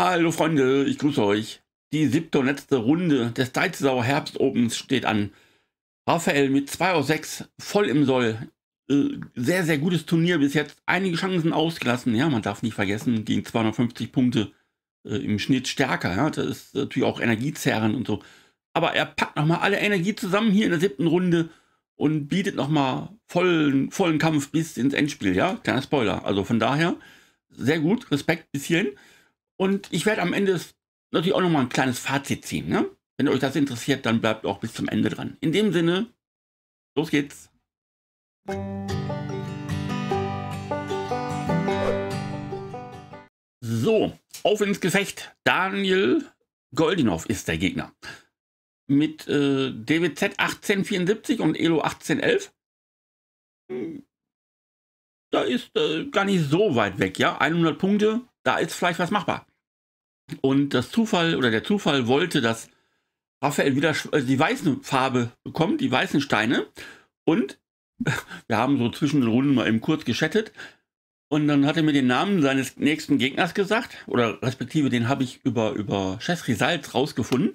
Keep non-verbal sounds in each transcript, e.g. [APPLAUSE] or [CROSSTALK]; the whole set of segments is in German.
Hallo Freunde, ich grüße euch. Die siebte und letzte Runde des Deizauer Herbst Opens steht an. Raphael mit 2 aus 6, voll im Soll. Äh, sehr, sehr gutes Turnier bis jetzt. Einige Chancen ausgelassen. Ja, man darf nicht vergessen, gegen 250 Punkte äh, im Schnitt stärker. Ja, das ist natürlich auch Energiezerren und so. Aber er packt nochmal alle Energie zusammen hier in der siebten Runde und bietet nochmal vollen, vollen Kampf bis ins Endspiel. Ja, kleiner Spoiler. Also von daher, sehr gut. Respekt bis hierhin. Und ich werde am Ende natürlich auch nochmal ein kleines Fazit ziehen. Ne? Wenn euch das interessiert, dann bleibt auch bis zum Ende dran. In dem Sinne, los geht's. So, auf ins Gefecht. Daniel Goldinov ist der Gegner. Mit äh, DWZ 1874 und Elo 1811. Hm. Da ist äh, gar nicht so weit weg, ja. 100 Punkte da ist vielleicht was machbar. Und das Zufall oder der Zufall wollte, dass Raphael wieder äh, die weiße Farbe bekommt, die weißen Steine. Und [LAUGHS] wir haben so zwischen den Runden mal eben kurz geschattet. Und dann hat er mir den Namen seines nächsten Gegners gesagt, oder respektive den habe ich über, über Chess Results rausgefunden.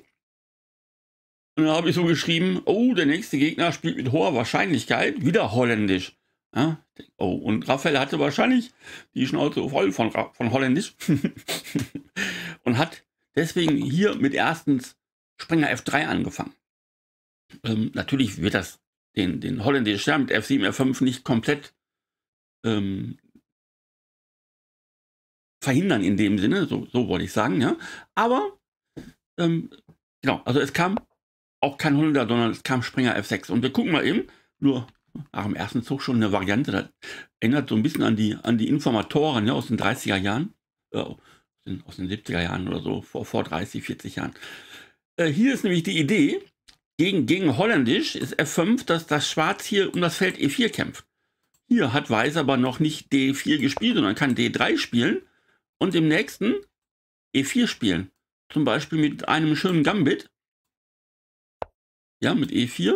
Und dann habe ich so geschrieben, oh, der nächste Gegner spielt mit hoher Wahrscheinlichkeit wieder holländisch. Ja? Oh, und Raphael hatte wahrscheinlich die Schnauze voll von, von Holländisch [LAUGHS] und hat deswegen hier mit erstens Springer F3 angefangen. Ähm, natürlich wird das den, den holländischen Stern mit F7, F5 nicht komplett ähm, verhindern in dem Sinne, so, so wollte ich sagen, ja. Aber ähm, genau, also es kam auch kein Holländer, sondern es kam Springer F6. Und wir gucken mal eben, nur nach dem ersten Zug schon eine Variante. Das erinnert so ein bisschen an die, an die Informatoren ne, aus den 30er Jahren, äh, aus, den, aus den 70er Jahren oder so, vor, vor 30, 40 Jahren. Äh, hier ist nämlich die Idee, gegen, gegen Holländisch ist F5, dass das Schwarz hier um das Feld E4 kämpft. Hier hat Weiß aber noch nicht D4 gespielt, sondern kann D3 spielen und im nächsten E4 spielen. Zum Beispiel mit einem schönen Gambit. Ja, mit E4.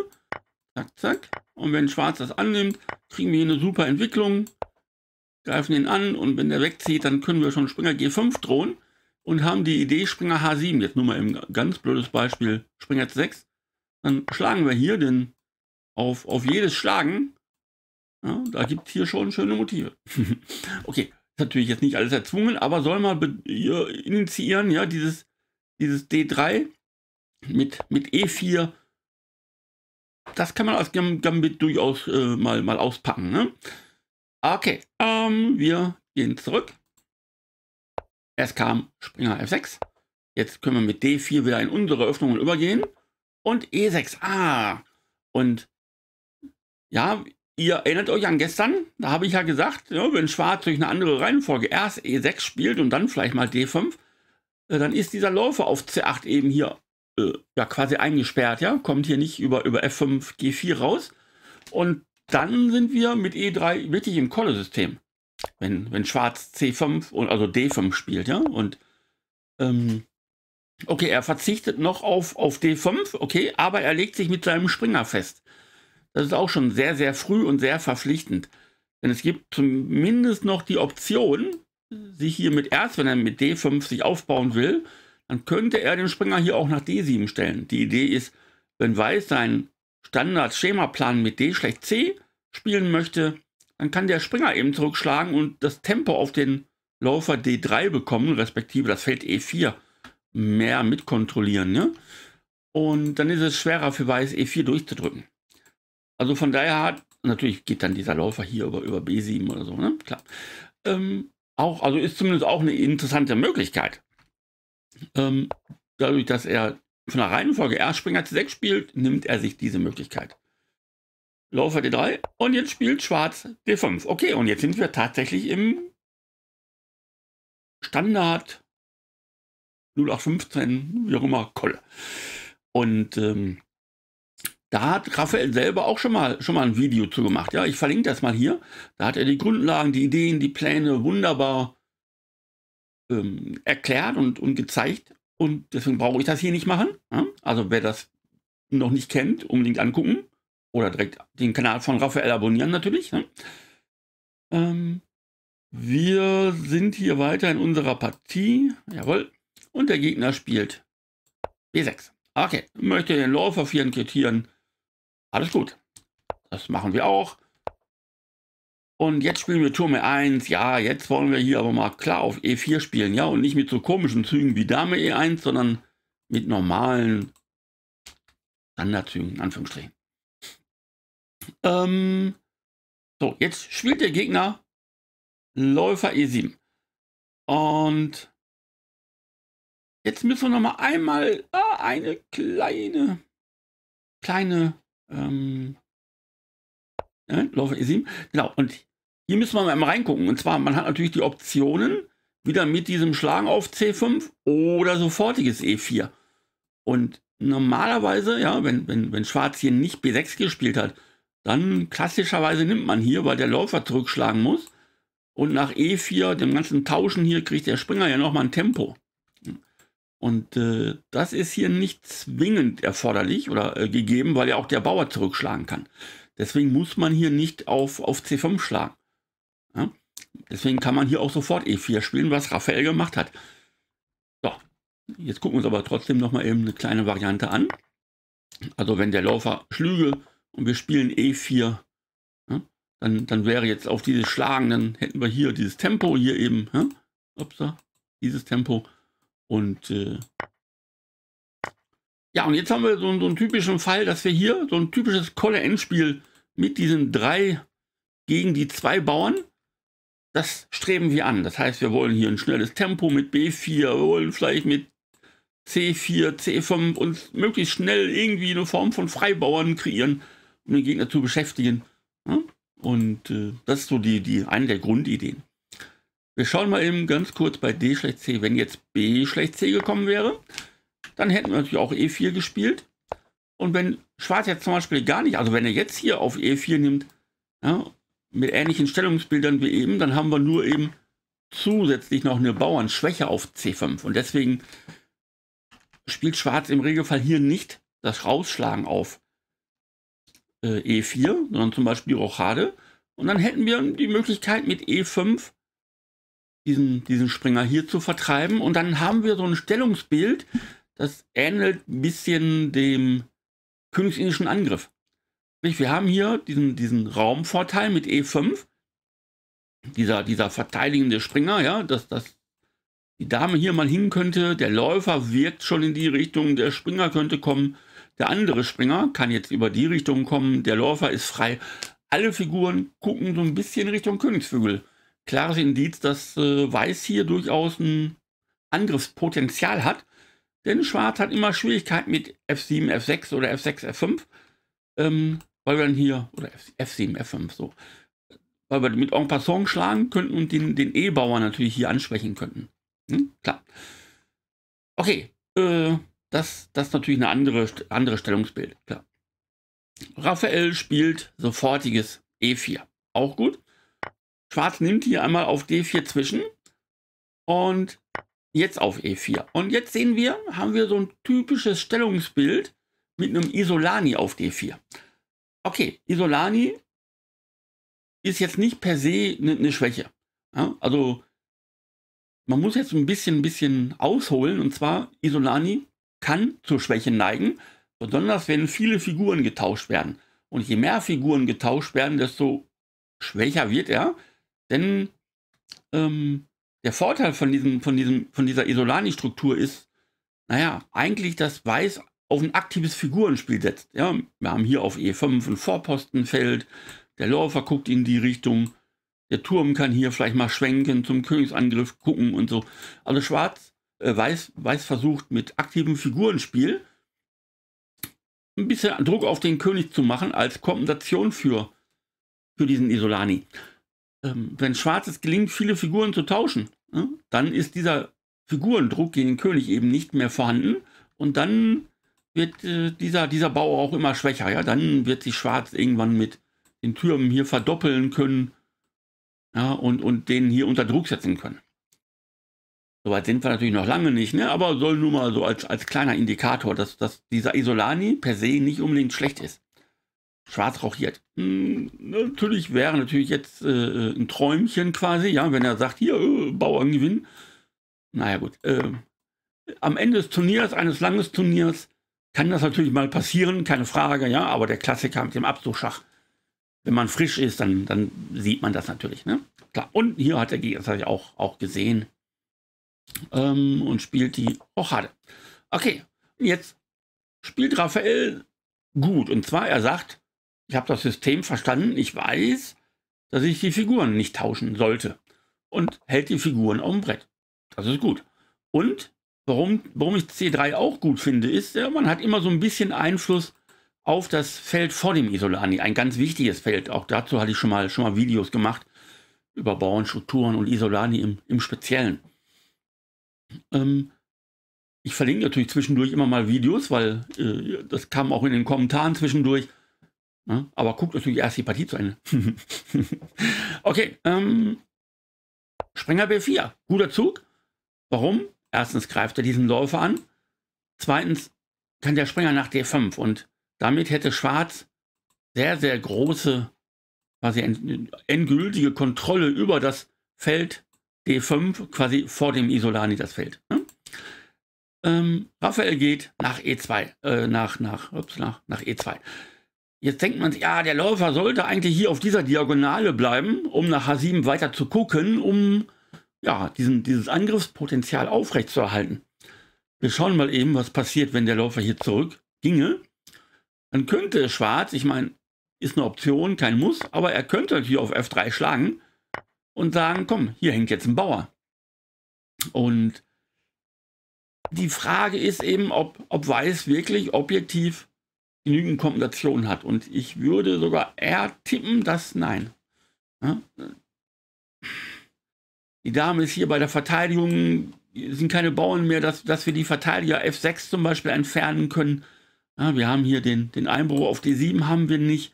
Zack, zack. Und wenn Schwarz das annimmt, kriegen wir hier eine super Entwicklung, greifen ihn an und wenn der wegzieht, dann können wir schon Springer G5 drohen und haben die Idee Springer H7. Jetzt nur mal ein ganz blödes Beispiel, Springer C6. Dann schlagen wir hier den auf, auf jedes Schlagen. Ja, da gibt es hier schon schöne Motive. [LAUGHS] okay, ist natürlich jetzt nicht alles erzwungen, aber soll mal initiieren, ja, dieses, dieses D3 mit, mit E4 das kann man als Gambit durchaus äh, mal, mal auspacken. Ne? Okay, ähm, wir gehen zurück. Es kam Springer F6. Jetzt können wir mit D4 wieder in unsere Öffnungen übergehen. Und E6. Ah. Und ja, ihr erinnert euch an gestern. Da habe ich ja gesagt, ja, wenn Schwarz durch eine andere Reihenfolge erst E6 spielt und dann vielleicht mal D5, äh, dann ist dieser Läufer auf C8 eben hier äh, ja, quasi eingesperrt, ja, kommt hier nicht über, über F5, G4 raus. Und dann sind wir mit E3 wirklich im Kolle-System. Wenn, wenn Schwarz C5 und also D5 spielt, ja. Und ähm, okay, er verzichtet noch auf, auf D5, okay, aber er legt sich mit seinem Springer fest. Das ist auch schon sehr, sehr früh und sehr verpflichtend. Denn es gibt zumindest noch die Option, sich hier mit erst, wenn er mit D5 sich aufbauen will, dann könnte er den Springer hier auch nach D7 stellen. Die Idee ist, wenn Weiß seinen Standard-Schemaplan mit D schlecht C spielen möchte, dann kann der Springer eben zurückschlagen und das Tempo auf den Läufer D3 bekommen, respektive das Feld E4 mehr mitkontrollieren. Ne? Und dann ist es schwerer für Weiß E4 durchzudrücken. Also von daher hat, natürlich geht dann dieser Läufer hier über, über B7 oder so, ne? Klar. Ähm, auch, also ist zumindest auch eine interessante Möglichkeit. Ähm, dadurch, dass er von der Reihenfolge erst Springer C6 spielt, nimmt er sich diese Möglichkeit. Läufer D3 und jetzt spielt Schwarz D5. Okay, und jetzt sind wir tatsächlich im Standard 0815, wie auch immer, Koll. Und ähm, da hat Raphael selber auch schon mal, schon mal ein Video zu gemacht. Ja, ich verlinke das mal hier. Da hat er die Grundlagen, die Ideen, die Pläne wunderbar ähm, erklärt und, und gezeigt. Und deswegen brauche ich das hier nicht machen. Ja? Also wer das noch nicht kennt, unbedingt angucken. Oder direkt den Kanal von Raphael abonnieren natürlich. Ja? Ähm, wir sind hier weiter in unserer Partie. Jawohl. Und der Gegner spielt B6. Okay, möchte den Läufer 4 quittieren. Alles gut. Das machen wir auch. Und jetzt spielen wir Turm E1, ja, jetzt wollen wir hier aber mal klar auf E4 spielen, ja, und nicht mit so komischen Zügen wie Dame E1, sondern mit normalen Standardzügen, in Anführungsstrichen. Ähm, so, jetzt spielt der Gegner Läufer E7. Und jetzt müssen wir noch mal einmal ah, eine kleine, kleine, ähm, Läufer E7. Genau, und hier müssen wir mal reingucken. Und zwar, man hat natürlich die Optionen, wieder mit diesem Schlagen auf C5 oder sofortiges E4. Und normalerweise, ja, wenn, wenn, wenn Schwarz hier nicht B6 gespielt hat, dann klassischerweise nimmt man hier, weil der Läufer zurückschlagen muss. Und nach E4, dem ganzen Tauschen hier, kriegt der Springer ja nochmal ein Tempo. Und äh, das ist hier nicht zwingend erforderlich oder äh, gegeben, weil ja auch der Bauer zurückschlagen kann. Deswegen muss man hier nicht auf, auf C5 schlagen. Ja? Deswegen kann man hier auch sofort E4 spielen, was Raphael gemacht hat. So, jetzt gucken wir uns aber trotzdem nochmal eben eine kleine Variante an. Also wenn der Läufer schlüge und wir spielen E4, ja, dann, dann wäre jetzt auf dieses Schlagen, dann hätten wir hier dieses Tempo, hier eben, ja, upsa, dieses Tempo. Und äh, ja, und jetzt haben wir so, so, einen typischen Fall, dass wir hier so ein typisches Kolle-Endspiel mit diesen drei gegen die zwei Bauern das streben wir an. Das heißt, wir wollen hier ein schnelles Tempo mit B4, wir wollen vielleicht mit C4, C5 uns möglichst schnell irgendwie eine Form von Freibauern kreieren, um den Gegner zu beschäftigen. Und äh, das ist so die, die, eine der Grundideen. Wir schauen mal eben ganz kurz bei D schlecht C. Wenn jetzt B schlecht C gekommen wäre, dann hätten wir natürlich auch E4 gespielt. Und wenn Schwarz jetzt zum Beispiel gar nicht, also wenn er jetzt hier auf E4 nimmt ja, mit ähnlichen Stellungsbildern wie eben, dann haben wir nur eben zusätzlich noch eine Bauernschwäche auf C5. Und deswegen spielt Schwarz im Regelfall hier nicht das Rausschlagen auf äh, E4, sondern zum Beispiel Rochade. Und dann hätten wir die Möglichkeit mit E5 diesen, diesen Springer hier zu vertreiben. Und dann haben wir so ein Stellungsbild, das ähnelt ein bisschen dem königsindischen Angriff. Wir haben hier diesen, diesen Raumvorteil mit E5. Dieser, dieser verteidigende Springer, ja, dass, dass die Dame hier mal hin könnte. Der Läufer wirkt schon in die Richtung, der Springer könnte kommen. Der andere Springer kann jetzt über die Richtung kommen. Der Läufer ist frei. Alle Figuren gucken so ein bisschen Richtung Königsvögel. Klares Indiz, dass äh, Weiß hier durchaus ein Angriffspotenzial hat. Denn Schwarz hat immer Schwierigkeiten mit F7, F6 oder F6, F5 ähm, weil wir dann hier, oder F7, F5, so, weil wir mit en passant schlagen könnten und den, den E-Bauer natürlich hier ansprechen könnten. Hm? Klar. Okay, äh, das, das ist natürlich ein andere, andere Stellungsbild, klar. Raphael spielt sofortiges E4. Auch gut. Schwarz nimmt hier einmal auf D4 zwischen und jetzt auf E4. Und jetzt sehen wir, haben wir so ein typisches Stellungsbild, mit einem Isolani auf D4. Okay, Isolani ist jetzt nicht per se eine ne Schwäche. Ja, also man muss jetzt ein bisschen, bisschen ausholen und zwar Isolani kann zur Schwäche neigen, besonders wenn viele Figuren getauscht werden. Und je mehr Figuren getauscht werden, desto schwächer wird er, denn ähm, der Vorteil von, diesem, von, diesem, von dieser Isolani-Struktur ist, naja, eigentlich, dass weiß auf ein aktives Figurenspiel setzt. Ja, wir haben hier auf E5 ein Vorpostenfeld, der Läufer guckt in die Richtung, der Turm kann hier vielleicht mal schwenken, zum Königsangriff gucken und so. Also Schwarz, äh, Weiß, Weiß versucht mit aktivem Figurenspiel ein bisschen Druck auf den König zu machen als Kompensation für, für diesen Isolani. Ähm, wenn Schwarz es gelingt, viele Figuren zu tauschen, ne, dann ist dieser Figurendruck gegen den König eben nicht mehr vorhanden und dann wird äh, dieser, dieser Bau auch immer schwächer. Ja, dann wird sich Schwarz irgendwann mit den Türmen hier verdoppeln können ja, und, und den hier unter Druck setzen können. Soweit sind wir natürlich noch lange nicht, ne? aber soll nur mal so als, als kleiner Indikator, dass, dass dieser Isolani per se nicht unbedingt schlecht ist. Schwarz rauchiert. Hm, natürlich wäre natürlich jetzt äh, ein Träumchen quasi, ja, wenn er sagt, hier, äh, gewinnen. Naja gut. Äh, am Ende des Turniers, eines langen Turniers, kann das natürlich mal passieren, keine Frage, ja, aber der Klassiker mit dem Abzugschach. Wenn man frisch ist, dann, dann sieht man das natürlich, ne? Klar. Und hier hat der Gegner das auch, auch gesehen. Ähm, und spielt die Rochade. Okay, jetzt spielt Raphael gut. Und zwar, er sagt, ich habe das System verstanden, ich weiß, dass ich die Figuren nicht tauschen sollte. Und hält die Figuren auf dem Brett. Das ist gut. Und Warum, warum ich C3 auch gut finde, ist, man hat immer so ein bisschen Einfluss auf das Feld vor dem Isolani. Ein ganz wichtiges Feld. Auch dazu hatte ich schon mal, schon mal Videos gemacht über Bauernstrukturen und Isolani im, im Speziellen. Ähm, ich verlinke natürlich zwischendurch immer mal Videos, weil äh, das kam auch in den Kommentaren zwischendurch. Ne? Aber guckt natürlich erst die Partie zu Ende. [LAUGHS] okay, ähm, Sprenger B4, guter Zug. Warum? Erstens greift er diesen Läufer an. Zweitens kann der Springer nach D5 und damit hätte Schwarz sehr, sehr große, quasi endgültige Kontrolle über das Feld D5, quasi vor dem Isolani das Feld. Ne? Ähm, Raphael geht nach E2, äh, nach, nach, ups, nach, nach E2. Jetzt denkt man sich, ja, ah, der Läufer sollte eigentlich hier auf dieser Diagonale bleiben, um nach H7 weiter zu gucken, um ja, diesen, dieses Angriffspotenzial aufrechtzuerhalten. Wir schauen mal eben, was passiert, wenn der Läufer hier zurück ginge. Dann könnte Schwarz, ich meine, ist eine Option, kein Muss, aber er könnte natürlich auf F3 schlagen und sagen, komm, hier hängt jetzt ein Bauer. Und die Frage ist eben, ob, ob Weiß wirklich objektiv genügend Kompensation hat. Und ich würde sogar eher tippen, dass nein. Ja? die Dame ist hier bei der Verteidigung, sind keine Bauern mehr, dass, dass wir die Verteidiger F6 zum Beispiel entfernen können. Ja, wir haben hier den, den Einbruch auf D7 haben wir nicht.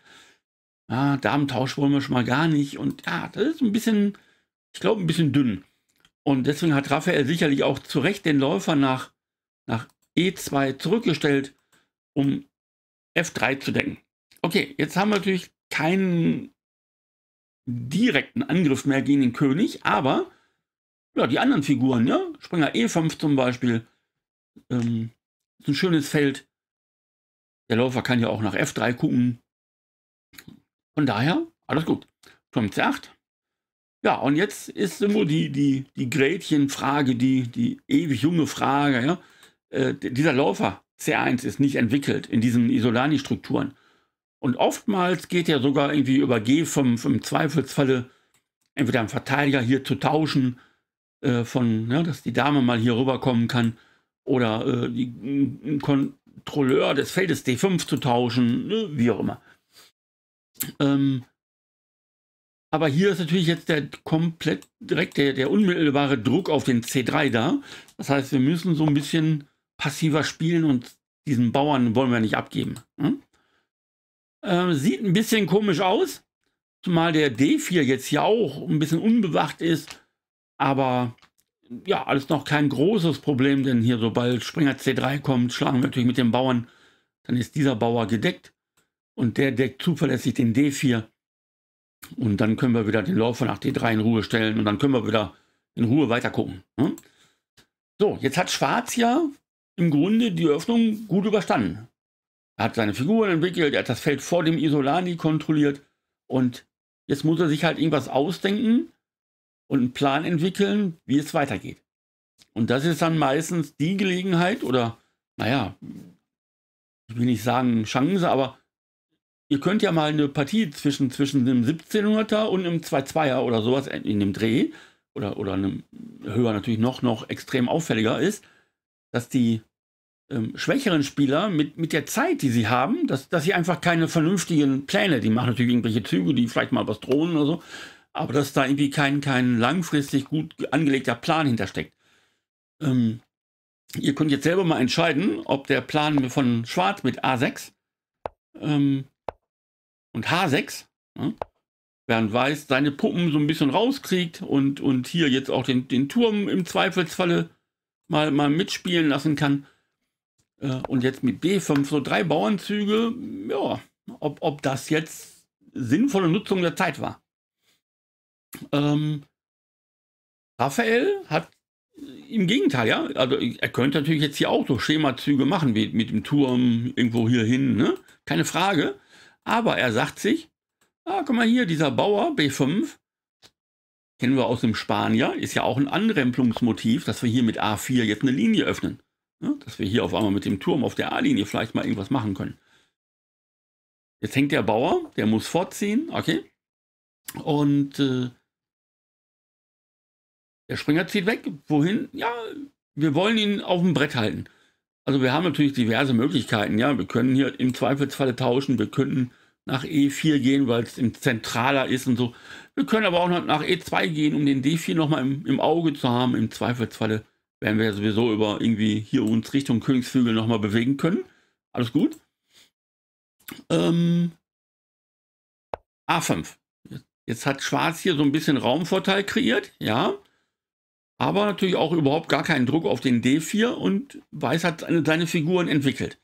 Ja, Damentausch wollen wir schon mal gar nicht. Und ja, das ist ein bisschen, ich glaube, ein bisschen dünn. Und deswegen hat Raphael sicherlich auch zu Recht den Läufer nach, nach E2 zurückgestellt, um F3 zu decken. Okay, jetzt haben wir natürlich keinen direkten Angriff mehr gegen den König, aber ja, die anderen Figuren, ja, ne? Springer E5 zum Beispiel, ähm, ist ein schönes Feld. Der Läufer kann ja auch nach F3 gucken. Von daher, alles gut. Turm C8. Ja, und jetzt ist irgendwo die, die, die Gretchenfrage, die, die ewig junge Frage, ja. Äh, dieser Läufer C1 ist nicht entwickelt in diesen Isolani-Strukturen. Und oftmals geht er sogar irgendwie über G5 im Zweifelsfalle entweder einen Verteidiger hier zu tauschen äh, von, ja, ne, dass die Dame mal hier rüberkommen kann oder äh, die äh, Kontrolleur des Feldes D5 zu tauschen, ne, wie auch immer. Ähm, aber hier ist natürlich jetzt der komplett direkt der, der unmittelbare Druck auf den C3 da. Das heißt, wir müssen so ein bisschen passiver spielen und diesen Bauern wollen wir nicht abgeben. Hm? Äh, sieht ein bisschen komisch aus, zumal der D4 jetzt ja auch ein bisschen unbewacht ist aber ja, alles noch kein großes Problem, denn hier, sobald Springer C3 kommt, schlagen wir natürlich mit dem Bauern. Dann ist dieser Bauer gedeckt und der deckt zuverlässig den D4. Und dann können wir wieder den Läufer nach D3 in Ruhe stellen und dann können wir wieder in Ruhe weiter gucken. Ne? So, jetzt hat Schwarz ja im Grunde die Öffnung gut überstanden. Er hat seine Figuren entwickelt, er hat das Feld vor dem Isolani kontrolliert und jetzt muss er sich halt irgendwas ausdenken, und einen Plan entwickeln, wie es weitergeht. Und das ist dann meistens die Gelegenheit oder, naja, ich will nicht sagen Chance, aber ihr könnt ja mal eine Partie zwischen, zwischen einem 1700er und einem 22er oder sowas in dem Dreh oder, oder einem höher natürlich noch, noch extrem auffälliger ist, dass die ähm, schwächeren Spieler mit, mit der Zeit, die sie haben, dass, dass sie einfach keine vernünftigen Pläne, die machen natürlich irgendwelche Züge, die vielleicht mal was drohen oder so, aber dass da irgendwie kein, kein langfristig gut angelegter Plan hintersteckt. Ähm, ihr könnt jetzt selber mal entscheiden, ob der Plan von Schwarz mit A6 ähm, und H6, ne, während Weiß seine Puppen so ein bisschen rauskriegt und, und hier jetzt auch den, den Turm im Zweifelsfalle mal, mal mitspielen lassen kann. Äh, und jetzt mit B5 so drei Bauernzüge, ja, ob, ob das jetzt sinnvolle Nutzung der Zeit war. Ähm, Raphael hat äh, im Gegenteil, ja. Also er könnte natürlich jetzt hier auch so Schemazüge machen, wie mit dem Turm irgendwo hier hin, ne? Keine Frage. Aber er sagt sich, ah, guck mal hier, dieser Bauer B5, kennen wir aus dem Spanier, ist ja auch ein Anremplungsmotiv, dass wir hier mit A4 jetzt eine Linie öffnen. Ne? Dass wir hier auf einmal mit dem Turm auf der A-Linie vielleicht mal irgendwas machen können. Jetzt hängt der Bauer, der muss fortziehen, okay. Und äh, der Springer zieht weg. Wohin? Ja, wir wollen ihn auf dem Brett halten. Also wir haben natürlich diverse Möglichkeiten. Ja, wir können hier im Zweifelsfalle tauschen. Wir könnten nach E4 gehen, weil es im zentraler ist und so. Wir können aber auch noch nach E2 gehen, um den D4 nochmal im, im Auge zu haben. Im Zweifelsfalle werden wir sowieso über irgendwie hier uns Richtung Königsflügel nochmal bewegen können. Alles gut. Ähm, A5. Jetzt hat Schwarz hier so ein bisschen Raumvorteil kreiert, ja aber natürlich auch überhaupt gar keinen Druck auf den D4 und Weiß hat seine, seine Figuren entwickelt.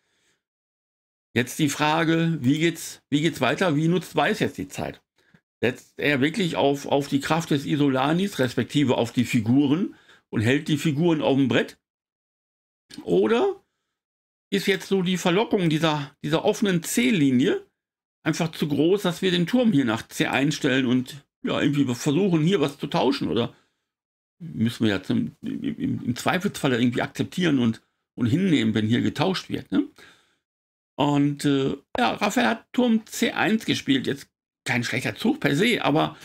Jetzt die Frage, wie geht's, wie geht's weiter? Wie nutzt Weiß jetzt die Zeit? Setzt er wirklich auf, auf die Kraft des Isolanis, respektive auf die Figuren und hält die Figuren auf dem Brett? Oder ist jetzt so die Verlockung dieser, dieser offenen C-Linie einfach zu groß, dass wir den Turm hier nach C einstellen und ja, irgendwie versuchen, hier was zu tauschen oder müssen wir ja zum, im, im, Zweifelsfall irgendwie akzeptieren und, und hinnehmen, wenn hier getauscht wird. Ne? Und äh, ja, Raphael hat Turm C1 gespielt. Jetzt kein schlechter Zug per se, aber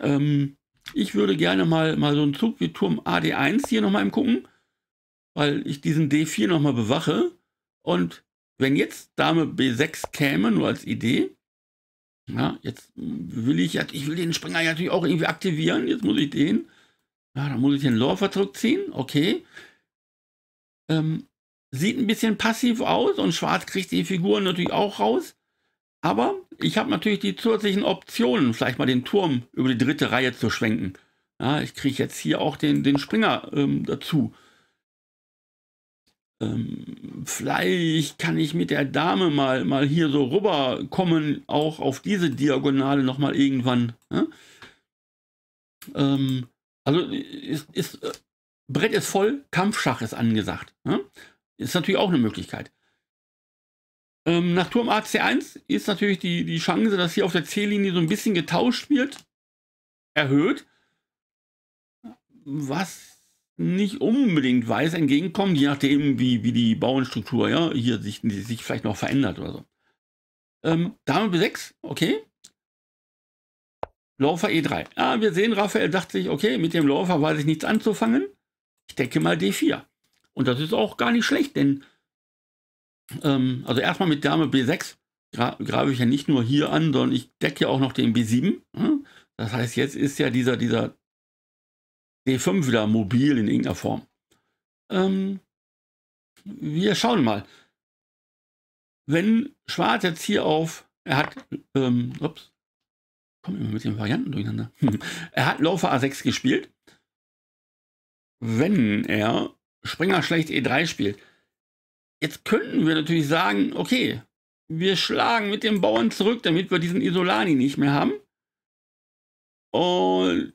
ähm, ich würde gerne mal, mal so einen Zug wie Turm AD1 hier nochmal gucken, weil ich diesen D4 nochmal bewache. Und wenn jetzt Dame B6 käme, nur als Idee, ja, jetzt will ich, ich will den Springer natürlich auch irgendwie aktivieren. Jetzt muss ich den. Ja, da muss ich den Lore-Verdruck ziehen, okay. Ähm, sieht ein bisschen passiv aus und Schwarz kriegt die Figuren natürlich auch raus. Aber ich habe natürlich die zusätzlichen Optionen, vielleicht mal den Turm über die dritte Reihe zu schwenken. Ja, ich kriege jetzt hier auch den, den Springer ähm, dazu. Ähm, vielleicht kann ich mit der Dame mal, mal hier so rüberkommen, auch auf diese Diagonale nochmal irgendwann. Ja? Ne? Ähm, also ist, ist, äh, Brett ist voll, Kampfschach ist angesagt. Ne? Ist natürlich auch eine Möglichkeit. Ähm, nach Turm A C1 ist natürlich die, die Chance, dass hier auf der C-Linie so ein bisschen getauscht wird, erhöht. Was nicht unbedingt weiß entgegenkommt, je nachdem, wie, wie die Bauernstruktur ja, hier sich, sich vielleicht noch verändert oder so. Ähm, Dame B6, okay. Laufer E3. Ah, wir sehen, Raphael sagt sich, okay, mit dem Laufer weiß ich nichts anzufangen. Ich decke mal D4. Und das ist auch gar nicht schlecht, denn ähm, also erstmal mit Dame B6 gra grabe ich ja nicht nur hier an, sondern ich decke ja auch noch den B7. Hm? Ne? Das heißt, jetzt ist ja dieser, dieser D5 wieder mobil in irgendeiner Form. Ähm, wir schauen mal. Wenn Schwarz jetzt hier auf, er hat, ähm, ups, Kommen immer mit den Varianten durcheinander. Hm. er hat Läufer A6 gespielt. Wenn er Springer schlecht E3 spielt. Jetzt könnten wir natürlich sagen, okay, wir schlagen mit dem Bauern zurück, damit wir diesen Isolani nicht mehr haben. Und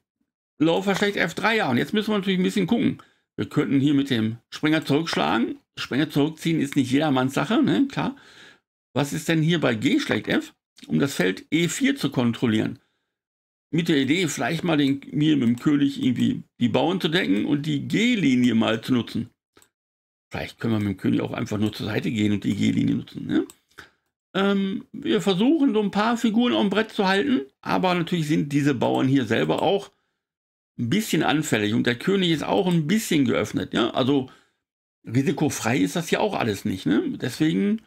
Laufer schlecht F3, ja. Und jetzt müssen wir natürlich ein bisschen gucken. Wir könnten hier mit dem Springer zurückschlagen. Springer zurückziehen ist nicht jedermanns Sache, ne? Klar. Was ist denn hier bei G schlecht F? um das Feld E4 zu kontrollieren. Mit der Idee, vielleicht mal den, mir mit dem König irgendwie die Bauern zu decken und die G-Linie mal zu nutzen. Vielleicht können wir mit dem König auch einfach nur zur Seite gehen und die G-Linie nutzen. Ne? Ähm, wir versuchen so ein paar Figuren auf dem Brett zu halten, aber natürlich sind diese Bauern hier selber auch ein bisschen anfällig und der König ist auch ein bisschen geöffnet. Ja? Also risikofrei ist das ja auch alles nicht. Ne? Deswegen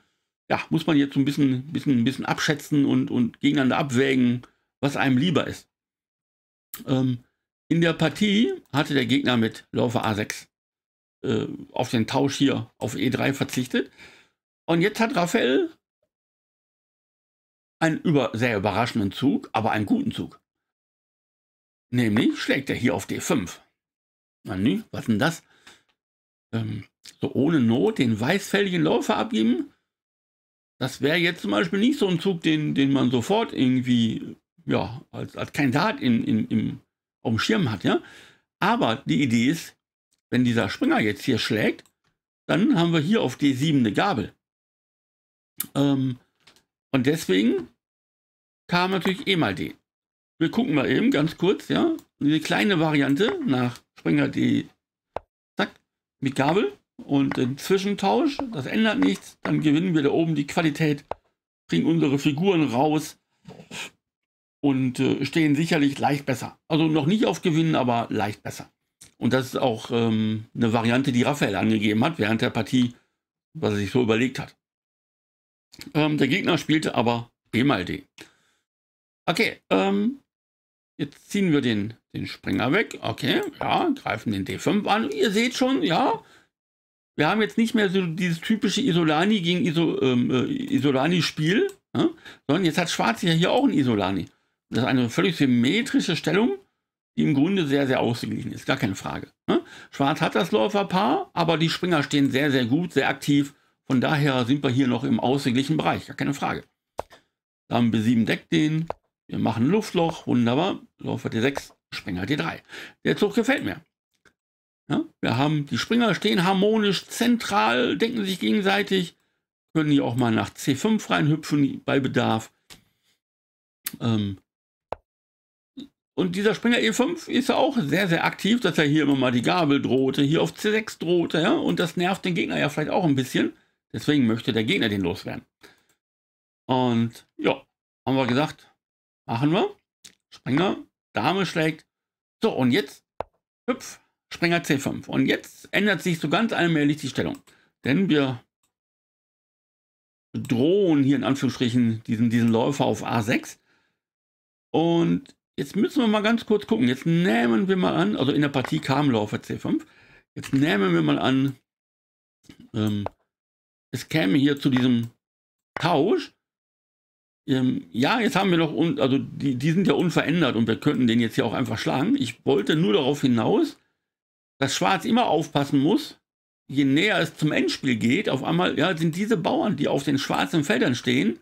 ja, muss man jetzt so ein bisschen, bisschen, bisschen abschätzen und, und gegeneinander abwägen, was einem lieber ist. Ähm, in der Partie hatte der Gegner mit Läufer A6 äh, auf den Tausch hier auf E3 verzichtet. Und jetzt hat Raphael einen über, sehr überraschenden Zug, aber einen guten Zug. Nämlich schlägt er hier auf D5. Mann, nee, was denn das? Ähm, so ohne Not den weißfälligen Läufer abgeben das wäre jetzt zum Beispiel nicht so ein Zug, den, den man sofort irgendwie, ja, als, als Kandidat in, in, im, auf dem Schirm hat, ja. Aber die Idee ist, wenn dieser Springer jetzt hier schlägt, dann haben wir hier auf D7 eine Gabel. Ähm, und deswegen kam natürlich eh mal D. Wir gucken mal eben ganz kurz, ja. Diese kleine Variante nach Springer D, zack, mit Gabel und den Zwischentausch. Das ändert nichts. Dann gewinnen wir da oben die Qualität, kriegen unsere Figuren raus und äh, stehen sicherlich leicht besser. Also noch nicht auf Gewinnen, aber leicht besser. Und das ist auch ähm, eine Variante, die Raphael angegeben hat während der Partie, was er sich so überlegt hat. Ähm, der Gegner spielte aber B mal D. Okay, ähm, jetzt ziehen wir den, den Springer weg. Okay, ja, greifen den D5 an. Ihr seht schon, ja, wir haben jetzt nicht mehr so dieses typische Isolani gegen Iso, ähm, äh, Isolani-Spiel, ne? sondern jetzt hat Schwarz ja hier auch ein Isolani. Das ist eine völlig symmetrische Stellung, die im Grunde sehr, sehr ausgeglichen ist, gar keine Frage. Ne? Schwarz hat das Läuferpaar, aber die Springer stehen sehr, sehr gut, sehr aktiv. Von daher sind wir hier noch im ausgeglichenen Bereich, gar keine Frage. Dann B7 deckt den, wir machen Luftloch, wunderbar. Läufer D6, Springer D3. Der Zug gefällt mir. Ja, ne? wir haben, die Springer stehen harmonisch zentral, denken sich gegenseitig, können die auch mal nach C5 reinhüpfen bei Bedarf. Ähm und dieser Springer E5 ist ja auch sehr, sehr aktiv, dass er hier immer mal die Gabel drohte, hier auf C6 drohte, ja, und das nervt den Gegner ja vielleicht auch ein bisschen. Deswegen möchte der Gegner den loswerden. Und ja, haben wir gesagt, machen wir. Springer, Dame schlägt. So, und jetzt hüpf, Sprenger C5. Und jetzt ändert sich so ganz allmählich die Stellung. Denn wir bedrohen hier in Anführungsstrichen diesen, diesen Läufer auf A6. Und jetzt müssen wir mal ganz kurz gucken. Jetzt nehmen wir mal an, also in der Partie kam Läufer C5. Jetzt nehmen wir mal an, ähm, es käme hier zu diesem Tausch. Ähm, ja, jetzt haben wir noch, also die, die sind ja unverändert und wir könnten den jetzt hier auch einfach schlagen. Ich wollte nur darauf hinaus, dass Schwarz immer aufpassen muss, je näher es zum Endspiel geht, auf einmal ja, sind diese Bauern, die auf den schwarzen Feldern stehen,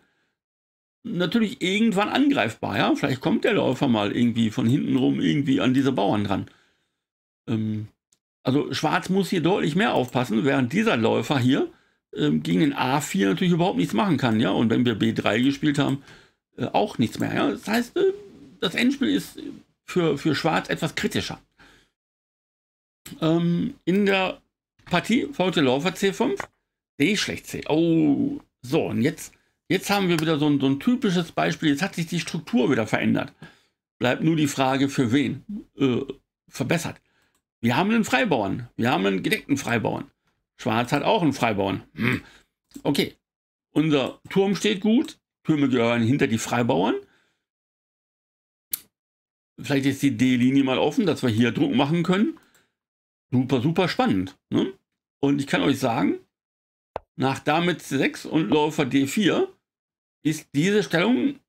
natürlich irgendwann angreifbar. Ja? Vielleicht kommt der Läufer mal irgendwie von hinten rum irgendwie an diese Bauern dran. Ähm, also Schwarz muss hier deutlich mehr aufpassen, während dieser Läufer hier ähm, gegen den A4 natürlich überhaupt nichts machen kann. Ja? Und wenn wir B3 gespielt haben, äh, auch nichts mehr. Ja? Das heißt, äh, das Endspiel ist für, für Schwarz etwas kritischer. Ähm, in der Partie Faute Laufer C5. D schlecht C. Oh, so, und jetzt, jetzt haben wir wieder so ein, so ein typisches Beispiel. Jetzt hat sich die Struktur wieder verändert. Bleibt nur die Frage, für wen äh, verbessert. Wir haben einen Freibauern. Wir haben einen gedeckten Freibauern. Schwarz hat auch einen Freibauern. Hm. Okay, unser Turm steht gut. Türme gehören hinter die Freibauern. Vielleicht ist die D-Linie mal offen, dass wir hier Druck machen können super, super spannend. Ne? Und ich kann euch sagen, nach Damit 6 und Läufer D4 ist diese Stellung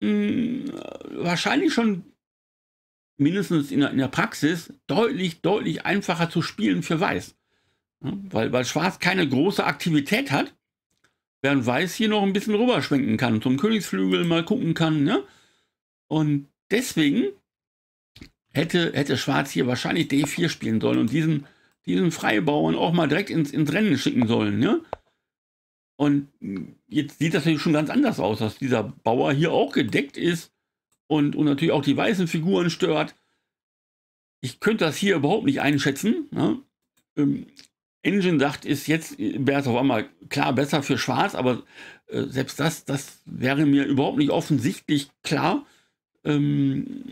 mh, hm, wahrscheinlich schon mindestens in der, in der, Praxis deutlich, deutlich einfacher zu spielen für Weiß. Ne? Weil, weil Schwarz keine große Aktivität hat, während Weiß hier noch ein bisschen rüberschwenken kann, zum Königsflügel mal gucken kann. Ne? Und deswegen hätte, hätte Schwarz hier wahrscheinlich D4 spielen sollen und diesen, diesen Freibauern auch mal direkt ins, ins Rennen schicken sollen. Ne? Und jetzt sieht das natürlich schon ganz anders aus, dass dieser Bauer hier auch gedeckt ist und, und natürlich auch die weißen Figuren stört. Ich könnte das hier überhaupt nicht einschätzen. Ne? Ähm, Engine sagt, ist jetzt, wäre es auf einmal klar besser für Schwarz, aber äh, selbst das, das wäre mir überhaupt nicht offensichtlich klar ähm,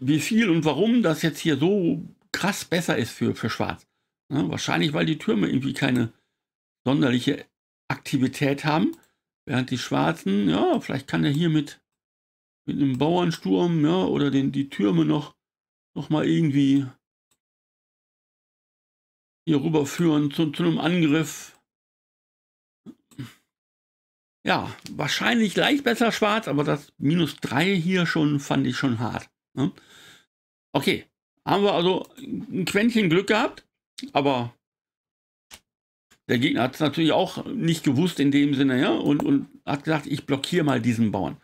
wie viel und warum das jetzt hier so krass besser ist für, für Schwarz. Ja, ne? wahrscheinlich, weil die Türme irgendwie keine sonderliche Aktivität haben, während die Schwarzen, ja, vielleicht kann er hier mit, mit einem Bauernsturm, ja, oder den, die Türme noch, noch mal irgendwie hier rüberführen zu, zu einem Angriff, ja, wahrscheinlich leicht besser schwarz, aber das minus 3 hier schon fand ich schon hart. Ne? Okay, haben wir also ein Quäntchen Glück gehabt, aber der Gegner hat es natürlich auch nicht gewusst in dem Sinne, ja, und, und hat gesagt, ich blockiere mal diesen Bauern.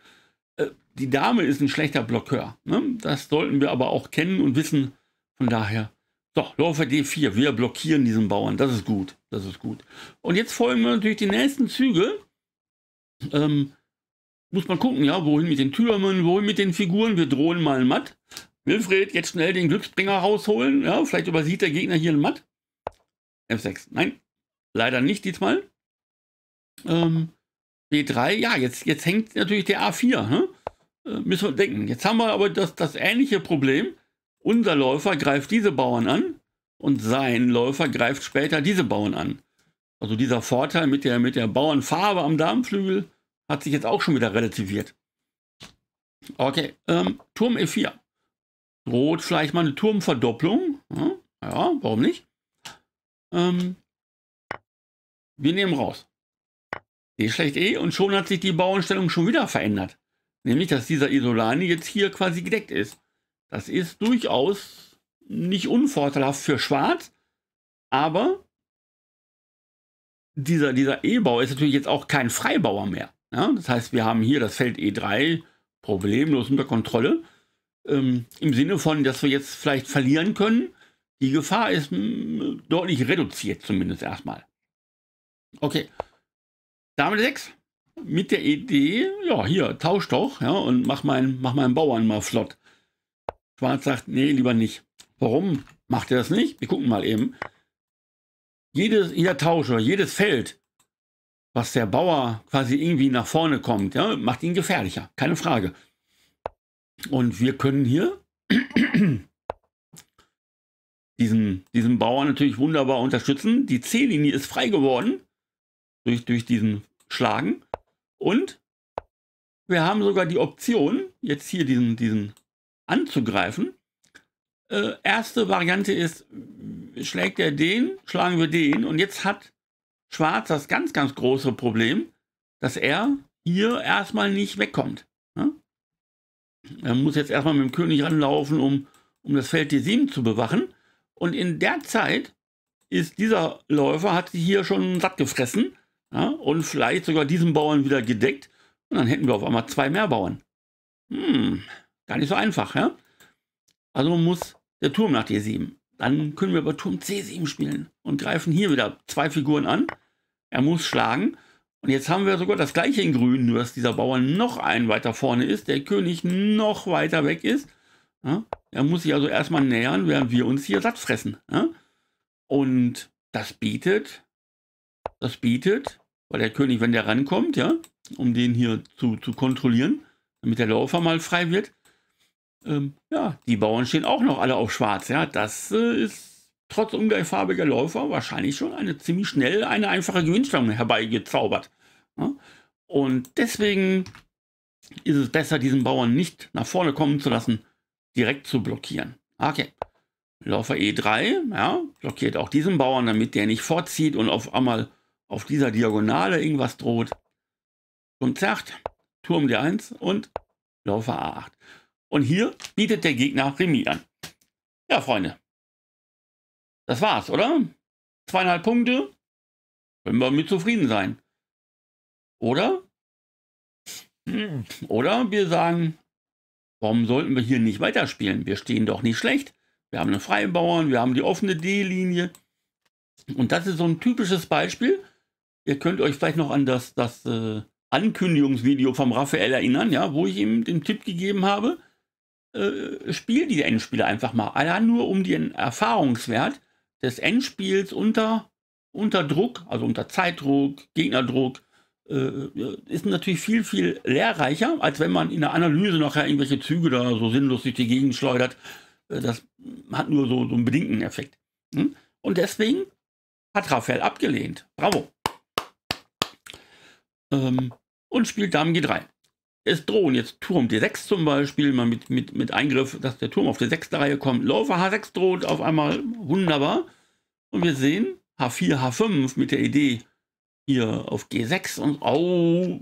Äh, die Dame ist ein schlechter Blockeur. Ne? Das sollten wir aber auch kennen und wissen. Von daher, doch, Läufer D4, wir blockieren diesen Bauern. Das ist gut, das ist gut. Und jetzt folgen wir natürlich die nächsten Züge ähm, muss man gucken, ja, wohin mit den Türmen, wohin mit den Figuren. Wir drohen mal matt. Wilfried, jetzt schnell den Glücksbringer rausholen. Ja, vielleicht übersieht der Gegner hier ein matt. F6. Nein, leider nicht diesmal. Ähm, B3, ja, jetzt, jetzt hängt natürlich der A4. Hm? Ne? Äh, müssen wir denken. Jetzt haben wir aber das, das ähnliche Problem. Unser Läufer greift diese Bauern an und sein Läufer greift später diese Bauern an. Also dieser Vorteil mit der, mit der blauen am Darmflügel hat sich jetzt auch schon wieder relativiert. Okay, ähm, Turm E4. Rot vielleicht mal eine Turmverdopplung. Ja, ja warum nicht? Ähm, wir nehmen raus. E schlecht E und schon hat sich die Bauernstellung schon wieder verändert. Nämlich, dass dieser Isolani jetzt hier quasi gedeckt ist. Das ist durchaus nicht unvorteilhaft für Schwarz, aber dieser, dieser E-Bau ist natürlich jetzt auch kein Freibauer mehr. Ja? Das heißt, wir haben hier das Feld E3 problemlos unter Kontrolle. Ähm, Im Sinne von, dass wir jetzt vielleicht verlieren können. Die Gefahr ist deutlich reduziert, zumindest erstmal. Okay. Dame 6 mit der Idee, ja, hier, tausch doch ja, und mach meinen mach mein Bauern mal flott. Schwarz sagt, nee, lieber nicht. Warum macht er das nicht? Wir gucken mal eben jedes, jeder Tausch oder jedes Feld, was der Bauer quasi irgendwie nach vorne kommt, ja, macht ihn gefährlicher, keine Frage. Und wir können hier [CLEARS THROAT] diesen, diesen Bauern natürlich wunderbar unterstützen. Die C-Linie ist frei geworden durch, durch diesen Schlagen. Und wir haben sogar die Option, jetzt hier diesen, diesen anzugreifen äh, erste Variante ist, schlägt er den, schlagen wir den. Und jetzt hat Schwarz das ganz, ganz große Problem, dass er hier erstmal nicht wegkommt. Ne? Er muss jetzt erstmal mit dem König ranlaufen, um, um das Feld D7 zu bewachen. Und in der Zeit ist dieser Läufer, hat sie hier schon satt gefressen ja? und vielleicht sogar diesen Bauern wieder gedeckt. Und dann hätten wir auf einmal zwei mehr Bauern. Hm, gar nicht so einfach. Ja? Also man muss der Turm nach D7. Dann können wir aber Turm C7 spielen und greifen hier wieder zwei Figuren an. Er muss schlagen. Und jetzt haben wir sogar das gleiche in Grün, nur dass dieser Bauer noch einen weiter vorne ist, der König noch weiter weg ist. Ja, er muss sich also erstmal nähern, während wir uns hier satt fressen. Ja? Und das bietet, das bietet, weil der König, wenn der rankommt, ja, um den hier zu, zu kontrollieren, damit der Läufer mal frei wird, ähm, ja, die Bauern stehen auch noch alle auf Schwarz. Ja, das äh, ist trotz ungleichfarbiger Läufer wahrscheinlich schon eine ziemlich schnell eine einfache Gewinnstellung herbeigezaubert. Ja? Und deswegen ist es besser, diesen Bauern nicht nach vorne kommen zu lassen, direkt zu blockieren. Okay. Läufer E3, ja, blockiert auch diesen Bauern, damit der nicht vorzieht und auf einmal auf dieser Diagonale irgendwas droht. Und zerrt, Turm D1 und Läufer A8. Und hier bietet der Gegner Remis an. Ja, Freunde. Das war's, oder? Zweieinhalb Punkte. Können wir mit zufrieden sein. Oder? Oder wir sagen, warum sollten wir hier nicht weiterspielen? Wir stehen doch nicht schlecht. Wir haben eine Freibauern, wir haben die offene D-Linie. Und das ist so ein typisches Beispiel. Ihr könnt euch vielleicht noch an das, das äh, Ankündigungsvideo vom Raphael erinnern, ja, wo ich ihm den Tipp gegeben habe, äh, spiel die Endspiele einfach mal. Allein nur um den Erfahrungswert des Endspiels unter, unter Druck, also unter Zeitdruck, Gegnerdruck, äh, ist natürlich viel, viel lehrreicher, als wenn man in der Analyse nachher irgendwelche Züge da so sinnlos durch die Gegend schleudert. Äh, das hat nur so, so einen bedingten Effekt. Hm? Und deswegen hat Raphael abgelehnt. Bravo. Ähm, und spielt Dame G3 es drohen jetzt Turm D6 zum Beispiel, mal mit, mit, mit Eingriff, dass der Turm auf die sechste Reihe kommt. Läufer H6 droht auf einmal, wunderbar. Und wir sehen H4, H5 mit der Idee hier auf G6 und oh,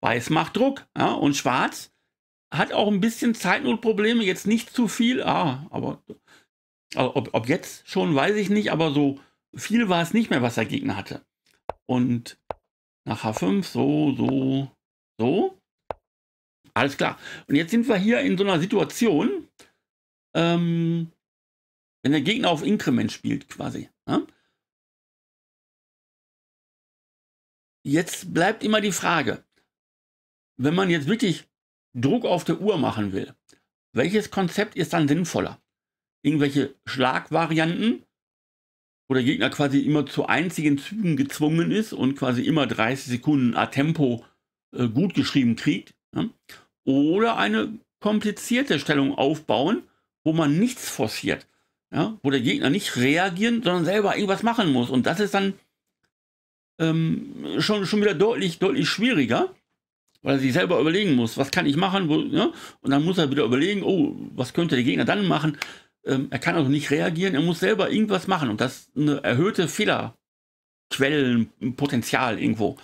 Weiß macht Druck. Ja, und Schwarz hat auch ein bisschen Zeitnotprobleme, jetzt nicht zu viel. Ah, aber also ob, ob jetzt schon, weiß ich nicht, aber so viel war es nicht mehr, was der Gegner hatte. Und nach H5 so, so, so alles klar. Und jetzt sind wir hier in so einer Situation, ähm, wenn der Gegner auf Inkrement spielt quasi. Ja? Jetzt bleibt immer die Frage, wenn man jetzt wirklich Druck auf der Uhr machen will, welches Konzept ist dann sinnvoller? Irgendwelche Schlagvarianten, wo der Gegner quasi immer zu einzigen Zügen gezwungen ist und quasi immer 30 Sekunden a Tempo äh, gut geschrieben kriegt. Ja? oder eine komplizierte Stellung aufbauen, wo man nichts forciert, ja? wo der Gegner nicht reagieren, sondern selber irgendwas machen muss. Und das ist dann ähm, schon, schon wieder deutlich, deutlich schwieriger, weil er sich selber überlegen muss, was kann ich machen? Wo, ja? Ne? Und dann muss er wieder überlegen, oh, was könnte der Gegner dann machen? Ähm, er kann also nicht reagieren, er muss selber irgendwas machen. Und das ist eine erhöhte Fehlerquellenpotenzial irgendwo.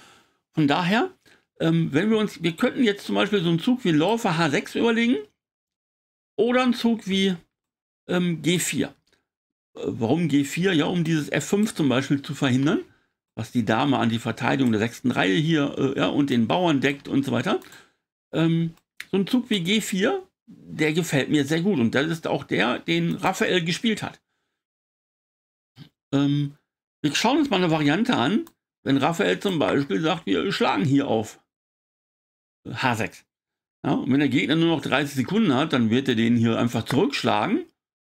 Von daher ähm, wenn wir uns, wir könnten jetzt zum Beispiel so einen Zug wie Läufer H6 überlegen oder einen Zug wie ähm, G4. Äh, warum G4? Ja, um dieses F5 zum Beispiel zu verhindern, was die Dame an die Verteidigung der sechsten Reihe hier äh, ja, und den Bauern deckt und so weiter. Ähm, so ein Zug wie G4, der gefällt mir sehr gut und das ist auch der, den Raphael gespielt hat. Ähm, wir schauen uns mal eine Variante an, wenn Raphael zum Beispiel sagt, wir schlagen hier auf. H6. Ja, und wenn der Gegner nur noch 30 Sekunden hat, dann wird er den hier einfach zurückschlagen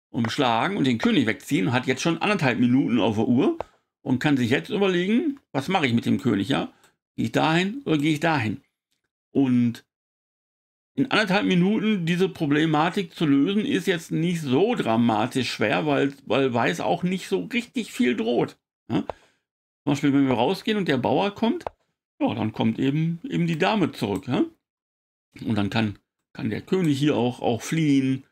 und schlagen und den König wegziehen. Hat jetzt schon anderthalb Minuten auf der Uhr und kann sich jetzt überlegen, was mache ich mit dem König, ja? Gehe ich dahin oder gehe ich dahin? Und in anderthalb Minuten diese Problematik zu lösen, ist jetzt nicht so dramatisch schwer, weil, weil weiß auch nicht so richtig viel droht. Ja? Zum Beispiel, wenn wir rausgehen und der Bauer kommt, ja, dann kommt eben, eben die Dame zurück. Ja? Und dann kann, kann der König hier auch, auch fliehen.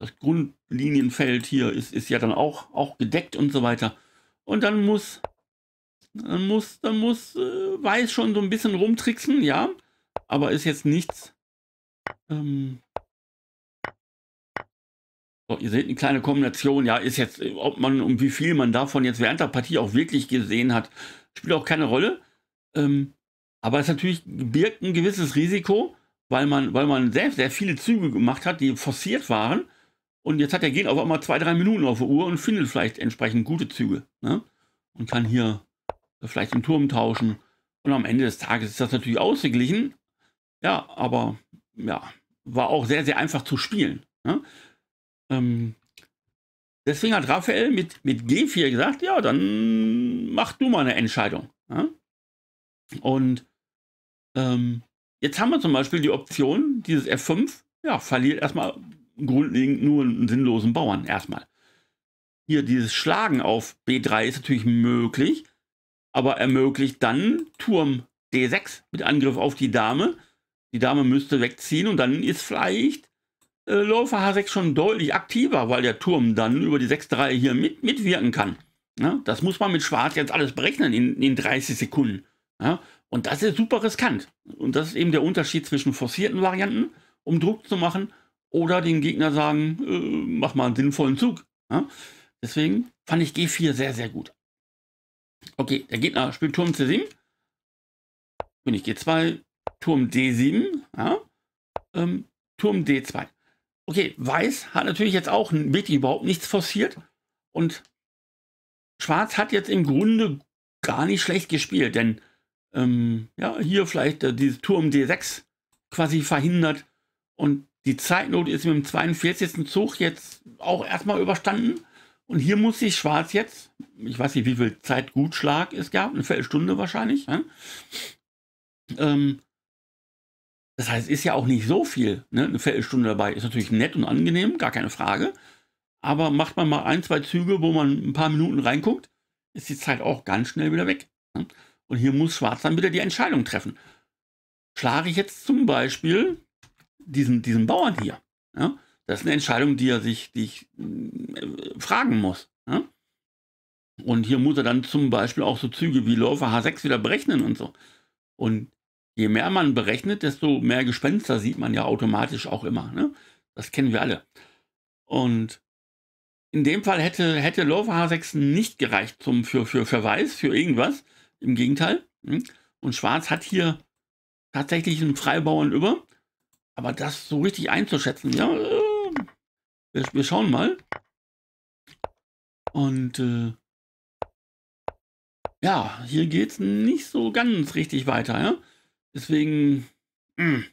Das Grundlinienfeld hier ist, ist ja dann auch, auch gedeckt und so weiter. Und dann muss, dann muss, dann muss äh, Weiß schon so ein bisschen rumtricksen, ja. Aber ist jetzt nichts. Ähm so, ihr seht eine kleine Kombination, ja, ist jetzt, äh, ob man und um wie viel man davon jetzt während der Partie auch wirklich gesehen hat, spielt auch keine Rolle. Ähm aber es natürlich birgt ein gewisses Risiko, weil man, weil man selbst sehr viele Züge gemacht hat, die forciert waren. Und jetzt hat der Gen auf einmal zwei, drei Minuten auf der Uhr und findet vielleicht entsprechend gute Züge. Ne? Und kann hier vielleicht den Turm tauschen. Und am Ende des Tages ist das natürlich ausgeglichen. Ja, aber ja, war auch sehr, sehr einfach zu spielen. Ne? Ähm, deswegen hat Raphael mit, mit G4 gesagt, ja, dann mach du mal eine Entscheidung. Ne? Und ähm, jetzt haben wir zum Beispiel die Option, dieses F5, ja, verliert erstmal grundlegend nur einen sinnlosen Bauern erstmal. Hier dieses Schlagen auf B3 ist natürlich möglich, aber ermöglicht dann Turm D6 mit Angriff auf die Dame. Die Dame müsste wegziehen und dann ist vielleicht äh, Läufer H6 schon deutlich aktiver, weil der Turm dann über die 6-3 hier mit, mitwirken kann. Ja, das muss man mit Schwarz jetzt alles berechnen in, in 30 Sekunden. Ja, und das ist super riskant. Und das ist eben der Unterschied zwischen forcierten Varianten, um Druck zu machen, oder den Gegner sagen, äh, mach mal einen sinnvollen Zug. Ja? Deswegen fand ich G4 sehr, sehr gut. Okay, der Gegner spielt Turm C7, König G2, Turm D7, ja? ähm, Turm D2. Okay, Weiß hat natürlich jetzt auch wirklich überhaupt nichts forciert und Schwarz hat jetzt im Grunde gar nicht schlecht gespielt, denn ähm, ja, hier vielleicht äh, dieses Turm D6 quasi verhindert. Und die Zeitnot ist mit dem 42. Zug jetzt auch erstmal überstanden. Und hier muss sich Schwarz jetzt, ich weiß nicht, wie viel Zeit Gutschlag es gab, eine Viertelstunde wahrscheinlich. Ja? Ähm, das heißt, ist ja auch nicht so viel. Ne? Eine Viertelstunde dabei ist natürlich nett und angenehm, gar keine Frage. Aber macht man mal ein, zwei Züge, wo man ein paar Minuten reinguckt, ist die Zeit auch ganz schnell wieder weg. Ne? Und hier muss Schwarz dann wieder die Entscheidung treffen. Schlage ich jetzt zum Beispiel diesen, diesen Bauern hier? Ja? Das ist eine Entscheidung, die er sich, die ich äh, fragen muss. Ja? Und hier muss er dann zum Beispiel auch so Züge wie Läufer H6 wieder berechnen und so. Und je mehr man berechnet, desto mehr Gespenster sieht man ja automatisch auch immer. Ne? Das kennen wir alle. Und in dem Fall hätte, hätte Läufer H6 nicht gereicht zum, für, für Verweis, für irgendwas, im Gegenteil. Hm. Und Schwarz hat hier tatsächlich einen Freibauern über. Aber das so richtig einzuschätzen, ja, äh, wir, wir schauen mal. Und äh, ja, hier geht es nicht so ganz richtig weiter, ja. Deswegen hm.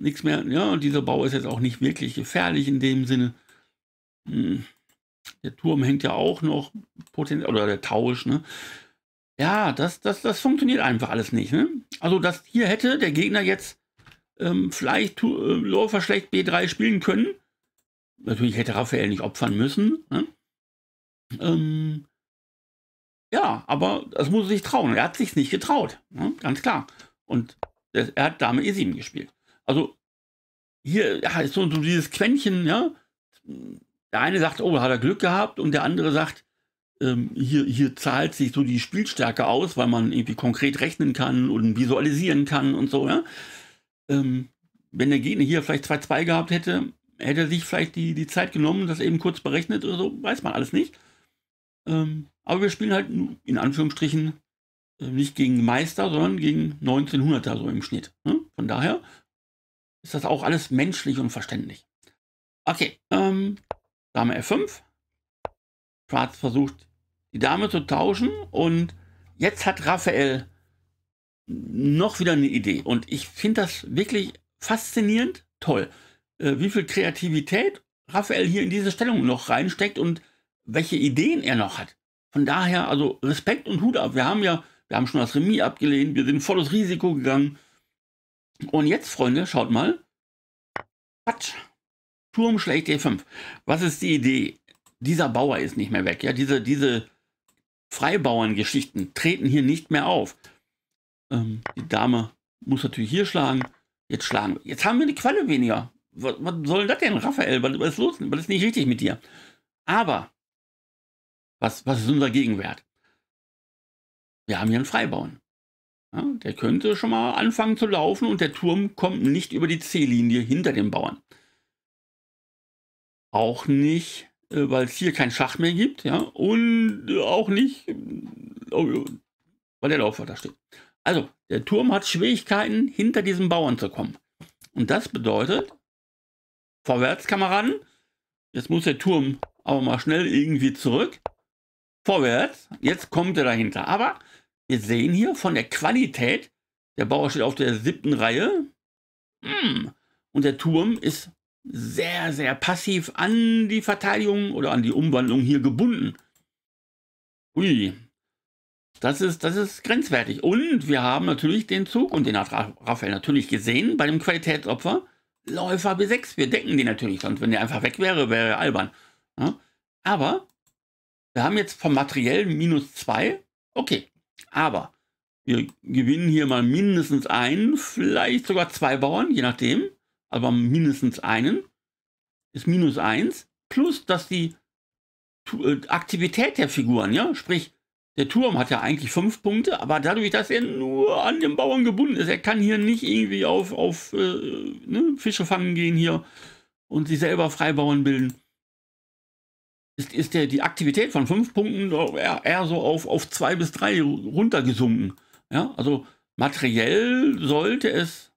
nichts mehr. Ja, und dieser Bau ist jetzt auch nicht wirklich gefährlich in dem Sinne. Mh. Hm. Der Turm hängt ja auch noch potenziell, oder der Tausch, ne? Ja, das, das, das funktioniert einfach alles nicht, ne? Also, das hier hätte der Gegner jetzt ähm, vielleicht äh, Läufer schlecht B3 spielen können. Natürlich hätte Raphael nicht opfern müssen, ne? Ähm, ja, aber das muss er sich trauen. Er hat sich nicht getraut, ne? ganz klar. Und das, er hat Dame E7 gespielt. Also hier ja, ist so, so dieses Quäntchen, ja, der eine sagt, oh, hat er Glück gehabt und der andere sagt, ähm, hier, hier zahlt sich so die Spielstärke aus, weil man irgendwie konkret rechnen kann und visualisieren kann und so. Ja? Ähm, wenn der Gegner hier vielleicht 2-2 gehabt hätte, hätte er sich vielleicht die, die Zeit genommen, das eben kurz berechnet oder so, weiß man alles nicht. Ähm, aber wir spielen halt in Anführungsstrichen äh, nicht gegen Meister, sondern gegen 1900er so im Schnitt. Ne? Von daher ist das auch alles menschlich und verständlich. Okay, ähm, Dame F5. Schwarz versucht, die Dame zu tauschen und jetzt hat Raphael noch wieder eine Idee. Und ich finde das wirklich faszinierend toll, äh, wie viel Kreativität Raphael hier in diese Stellung noch reinsteckt und welche Ideen er noch hat. Von daher, also Respekt und Hut ab. Wir haben ja, wir haben schon das Remis abgelehnt, wir sind volles Risiko gegangen. Und jetzt, Freunde, schaut mal. Quatsch. Turm schlägt E5. Was ist die Idee? Dieser Bauer ist nicht mehr weg. Ja, diese, diese freibauern treten hier nicht mehr auf. Ähm, die Dame muss natürlich hier schlagen. Jetzt schlagen wir. Jetzt haben wir eine Qualle weniger. Was, was soll das denn, Raphael? Was, was ist los? Was ist nicht richtig mit dir? Aber, was, was ist unser Gegenwert? Wir haben hier einen Freibauen. Ja, der könnte schon mal anfangen zu laufen und der Turm kommt nicht über die C-Linie hinter dem Bauern. Auch nicht, äh, weil es hier keinen Schach mehr gibt, ja. Und äh, auch nicht, äh, oh, oh, weil der Laufwörter steht. Also, der Turm hat Schwierigkeiten, hinter diesen Bauern zu kommen. Und das bedeutet, vorwärts, Kameraden. Jetzt muss der Turm aber mal schnell irgendwie zurück. Vorwärts. Jetzt kommt er dahinter. Aber wir sehen hier von der Qualität, der Bauer steht auf der siebten Reihe. Hm, und der Turm ist sehr, sehr passiv an die Verteidigung oder an die Umwandlung hier gebunden. Ui. Das ist, das ist grenzwertig. Und wir haben natürlich den Zug, und den hat Raphael natürlich gesehen, bei dem Qualitätsopfer, Läufer B6. Wir decken den natürlich, sonst wenn der einfach weg wäre, wäre er albern. Ja? Aber wir haben jetzt vom Materiell minus 2. Okay, aber wir gewinnen hier mal mindestens einen, vielleicht sogar zwei Bauern, je nachdem aber mindestens einen, ist minus eins, plus dass die äh, Aktivität der Figuren, ja, sprich, der Turm hat ja eigentlich fünf Punkte, aber dadurch, dass er nur an den Bauern gebunden ist, er kann hier nicht irgendwie auf, auf äh, ne, Fische fangen gehen hier und sich selber Freibauern bilden. Ist, ist der, die Aktivität von fünf Punkten eher, eher so auf, auf zwei bis drei runtergesunken. Ja, also materiell sollte es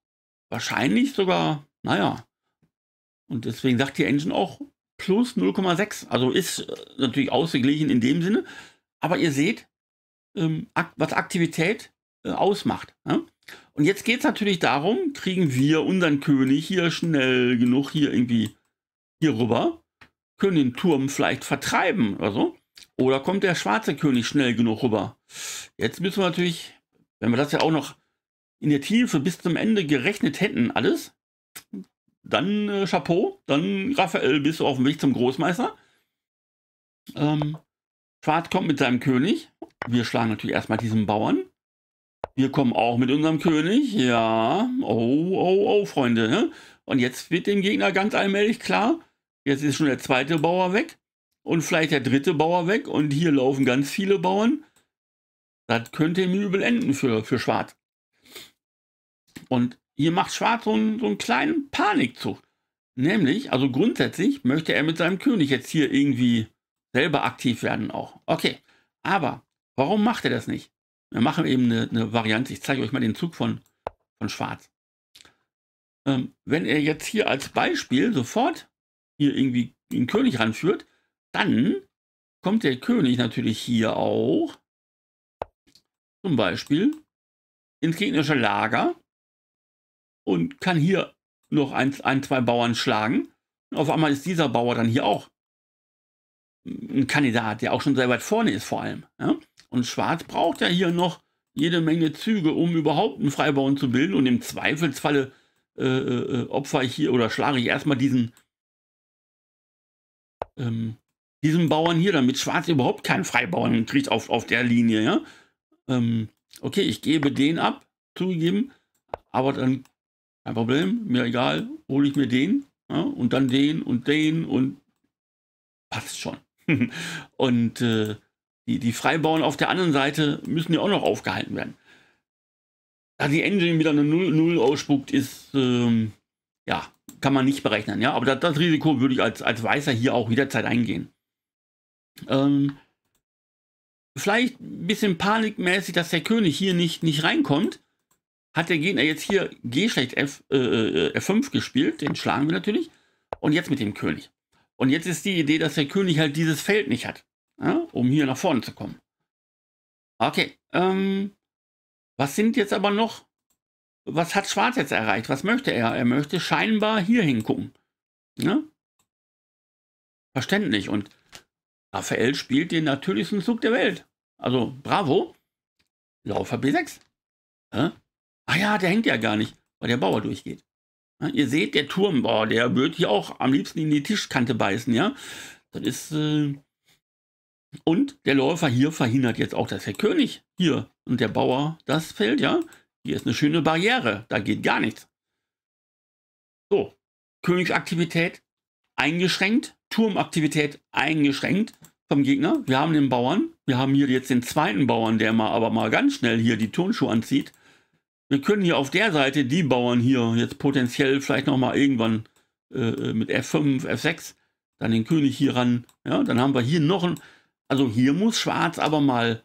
wahrscheinlich sogar naja. Und deswegen sagt die Engine auch plus 0,6. Also ist äh, natürlich ausgeglichen in dem Sinne. Aber ihr seht, ähm, was Aktivität äh, ausmacht. Ja? Ne? Und jetzt geht es natürlich darum, kriegen wir unseren König hier schnell genug hier irgendwie hier rüber, können den Turm vielleicht vertreiben oder so. Oder kommt der schwarze König schnell genug rüber? Jetzt müssen wir natürlich, wenn wir das ja auch noch in der Tiefe bis zum Ende gerechnet hätten, alles, dann äh, Chapeau, dann Raphael bist du auf dem Weg zum Großmeister. Ähm, Schwarz kommt mit seinem König. Wir schlagen natürlich erstmal diesen Bauern. Wir kommen auch mit unserem König. Ja, oh, oh, oh, Freunde. Ne? Und jetzt wird dem Gegner ganz allmählich klar, jetzt ist schon der zweite Bauer weg und vielleicht der dritte Bauer weg und hier laufen ganz viele Bauern. Das könnte im übel enden für, für Schwarz. Und hier macht Schwarz so einen, so einen kleinen Panikzug. Nämlich, also grundsätzlich möchte er mit seinem König jetzt hier irgendwie selber aktiv werden auch. Okay, aber warum macht er das nicht? Wir machen eben eine, eine Variante. Ich zeige euch mal den Zug von, von Schwarz. Ähm, wenn er jetzt hier als Beispiel sofort hier irgendwie den König ranführt, dann kommt der König natürlich hier auch zum Beispiel ins gegnerische Lager und kann hier noch ein, ein zwei Bauern schlagen. Und auf einmal ist dieser Bauer dann hier auch ein Kandidat, der auch schon sehr weit vorne ist vor allem. Ja? Und Schwarz braucht ja hier noch jede Menge Züge, um überhaupt einen Freibauern zu bilden. Und im Zweifelsfalle äh, äh, äh opfer ich hier oder schlage ich erstmal diesen, ähm, diesen Bauern hier, damit Schwarz überhaupt keinen Freibauern kriegt auf, auf der Linie. Ja? Ähm, okay, ich gebe den ab, zugegeben. Aber dann kein Problem, mir egal, hole ich mir den ja, und dann den und den und passt schon. [LAUGHS] und äh, die, die Freibauern auf der anderen Seite müssen ja auch noch aufgehalten werden. Da die Engine wieder eine 0, Null ausspuckt, ist, ähm, ja, kann man nicht berechnen. Ja? Aber das, das, Risiko würde ich als, als Weißer hier auch jederzeit eingehen. Ähm, vielleicht ein bisschen panikmäßig, dass der König hier nicht, nicht reinkommt hat der Gegner jetzt hier G schlecht F, äh, äh F5 gespielt, den schlagen wir natürlich, und jetzt mit dem König. Und jetzt ist die Idee, dass der König halt dieses Feld nicht hat, ja, um hier nach vorne zu kommen. Okay, ähm, was sind jetzt aber noch, was hat Schwarz jetzt erreicht? Was möchte er? Er möchte scheinbar hier hingucken. Ja? Ne? Verständlich. Und Raphael spielt den natürlichsten Zug der Welt. Also, bravo. Laufer B6. Ja? Ah ja, der hängt ja gar nicht, weil der Bauer durchgeht. Ja, ihr seht, der Turm, boah, der wird hier auch am liebsten in die Tischkante beißen, ja. Das ist. Äh und der Läufer hier verhindert jetzt auch, dass der König hier und der Bauer das Feld, ja. Hier ist eine schöne Barriere, da geht gar nichts. So, Königsaktivität eingeschränkt, Turmaktivität eingeschränkt vom Gegner. Wir haben den Bauern, wir haben hier jetzt den zweiten Bauern, der mal aber mal ganz schnell hier die Turnschuhe anzieht wir können hier auf der Seite die Bauern hier jetzt potenziell vielleicht nochmal irgendwann äh, äh mit F5, F6, dann den König hier ran. Ja, dann haben wir hier noch ein, also hier muss Schwarz aber mal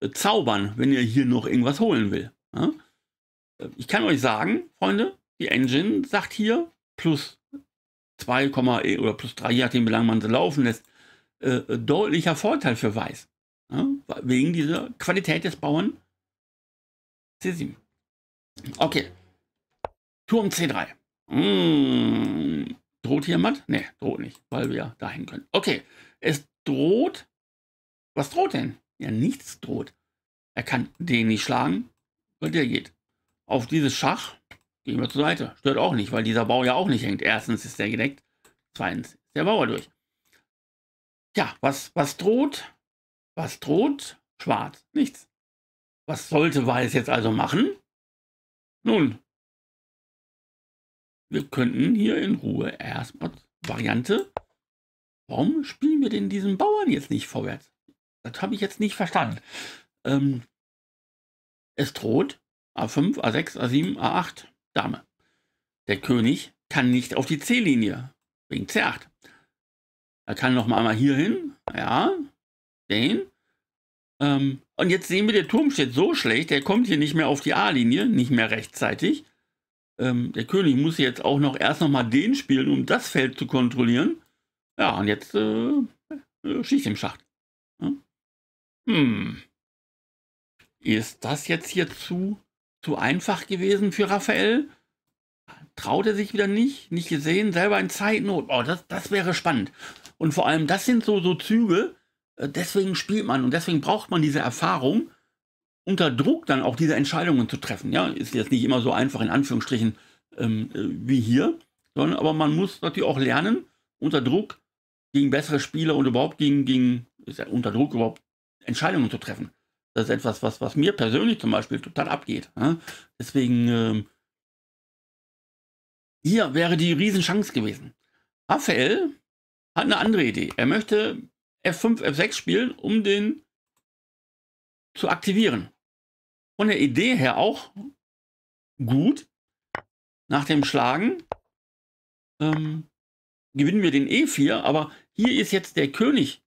äh, zaubern, wenn er hier noch irgendwas holen will. Ja? Äh, ich kann euch sagen, Freunde, die Engine sagt hier plus 2, äh, oder plus 3, je nachdem, wie lange man sie laufen lässt, äh, deutlicher Vorteil für Weiß. Ja? Wegen dieser Qualität des Bauern C7. Okay. Turm C3. Mmh. Droht hier jemand? Ne, droht nicht, weil wir dahin können. Okay, es droht. Was droht denn? Ja, nichts droht. Er kann den nicht schlagen, weil der geht. Auf dieses Schach gehen wir zur Seite. Stört auch nicht, weil dieser Bau ja auch nicht hängt. Erstens ist der gedeckt, zweitens ist der Bauer durch. Ja, was, was droht? Was droht? Schwarz. Nichts. Was sollte Weiß jetzt also machen? Nun, wir könnten hier in Ruhe erstmal Variante. Warum spielen wir denn diesen Bauern jetzt nicht vorwärts? Das habe ich jetzt nicht verstanden. Ähm, es droht A5, A6, A7, A8, Dame. Der König kann nicht auf die C-Linie wegen C8. Er kann noch mal einmal hier hin, ja, den, ähm, und jetzt sehen wir, der Turm steht so schlecht, der kommt hier nicht mehr auf die A-Linie, nicht mehr rechtzeitig. Ähm, der König muss jetzt auch noch erst nochmal den spielen, um das Feld zu kontrollieren. Ja, und jetzt äh, äh, im Schacht. Ja? Hm. Ist das jetzt hier zu, zu einfach gewesen für Raphael? Traut er sich wieder nicht? Nicht gesehen? Selber in Zeitnot? Oh, das, das wäre spannend. Und vor allem, das sind so, so Züge, äh, deswegen spielt man und deswegen braucht man diese Erfahrung, unter Druck dann auch diese Entscheidungen zu treffen. Ja, ist jetzt nicht immer so einfach in Anführungsstrichen ähm, äh, wie hier, sondern aber man muss natürlich auch lernen, unter Druck gegen bessere Spieler und überhaupt gegen, gegen ist ja unter Druck überhaupt Entscheidungen zu treffen. Das ist etwas, was, was mir persönlich zum Beispiel total abgeht. Ja? Deswegen, ähm, hier wäre die Riesenchance gewesen. Raphael hat eine andere Idee. Er möchte F5, F6 spielen, um den zu aktivieren. Von der Idee her auch gut. Nach dem Schlagen ähm, gewinnen wir den E4, aber hier ist jetzt der König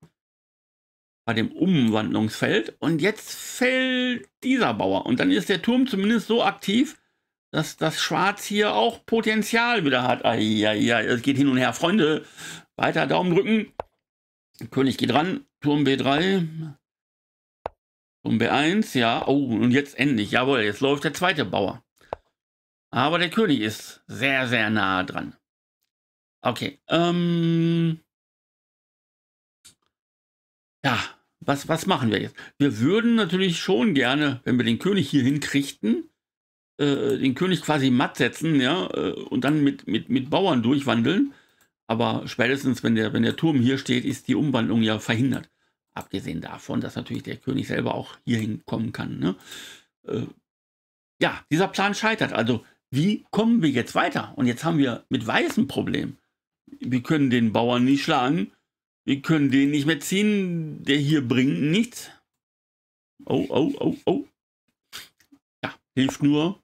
bei dem Umwandlungsfeld und jetzt fällt dieser Bauer und dann ist der Turm zumindest so aktiv, dass das Schwarz hier auch Potenzial wieder hat. Ja, es geht hin und her. Freunde, weiter Daumen drücken. König geht ran, Turm B3, Turm B1, ja, oh, und jetzt endlich, jawohl, jetzt läuft der zweite Bauer. Aber der König ist sehr, sehr nah dran. Okay, ähm, ja, was, was machen wir jetzt? Wir würden natürlich schon gerne, wenn wir den König hier hinkriegten, äh, den König quasi matt setzen, ja, äh, und dann mit, mit, mit Bauern durchwandeln. Aber spätestens, wenn der, wenn der Turm hier steht, ist die Umwandlung ja verhindert. Abgesehen davon, dass natürlich der König selber auch hierhin kommen kann. Ne? Äh, ja, dieser Plan scheitert. Also, wie kommen wir jetzt weiter? Und jetzt haben wir mit Weiß ein Problem. Wir können den Bauern nicht schlagen. Wir können den nicht mehr ziehen. Der hier bringt nichts. Oh, oh, oh, oh. Ja, hilft nur,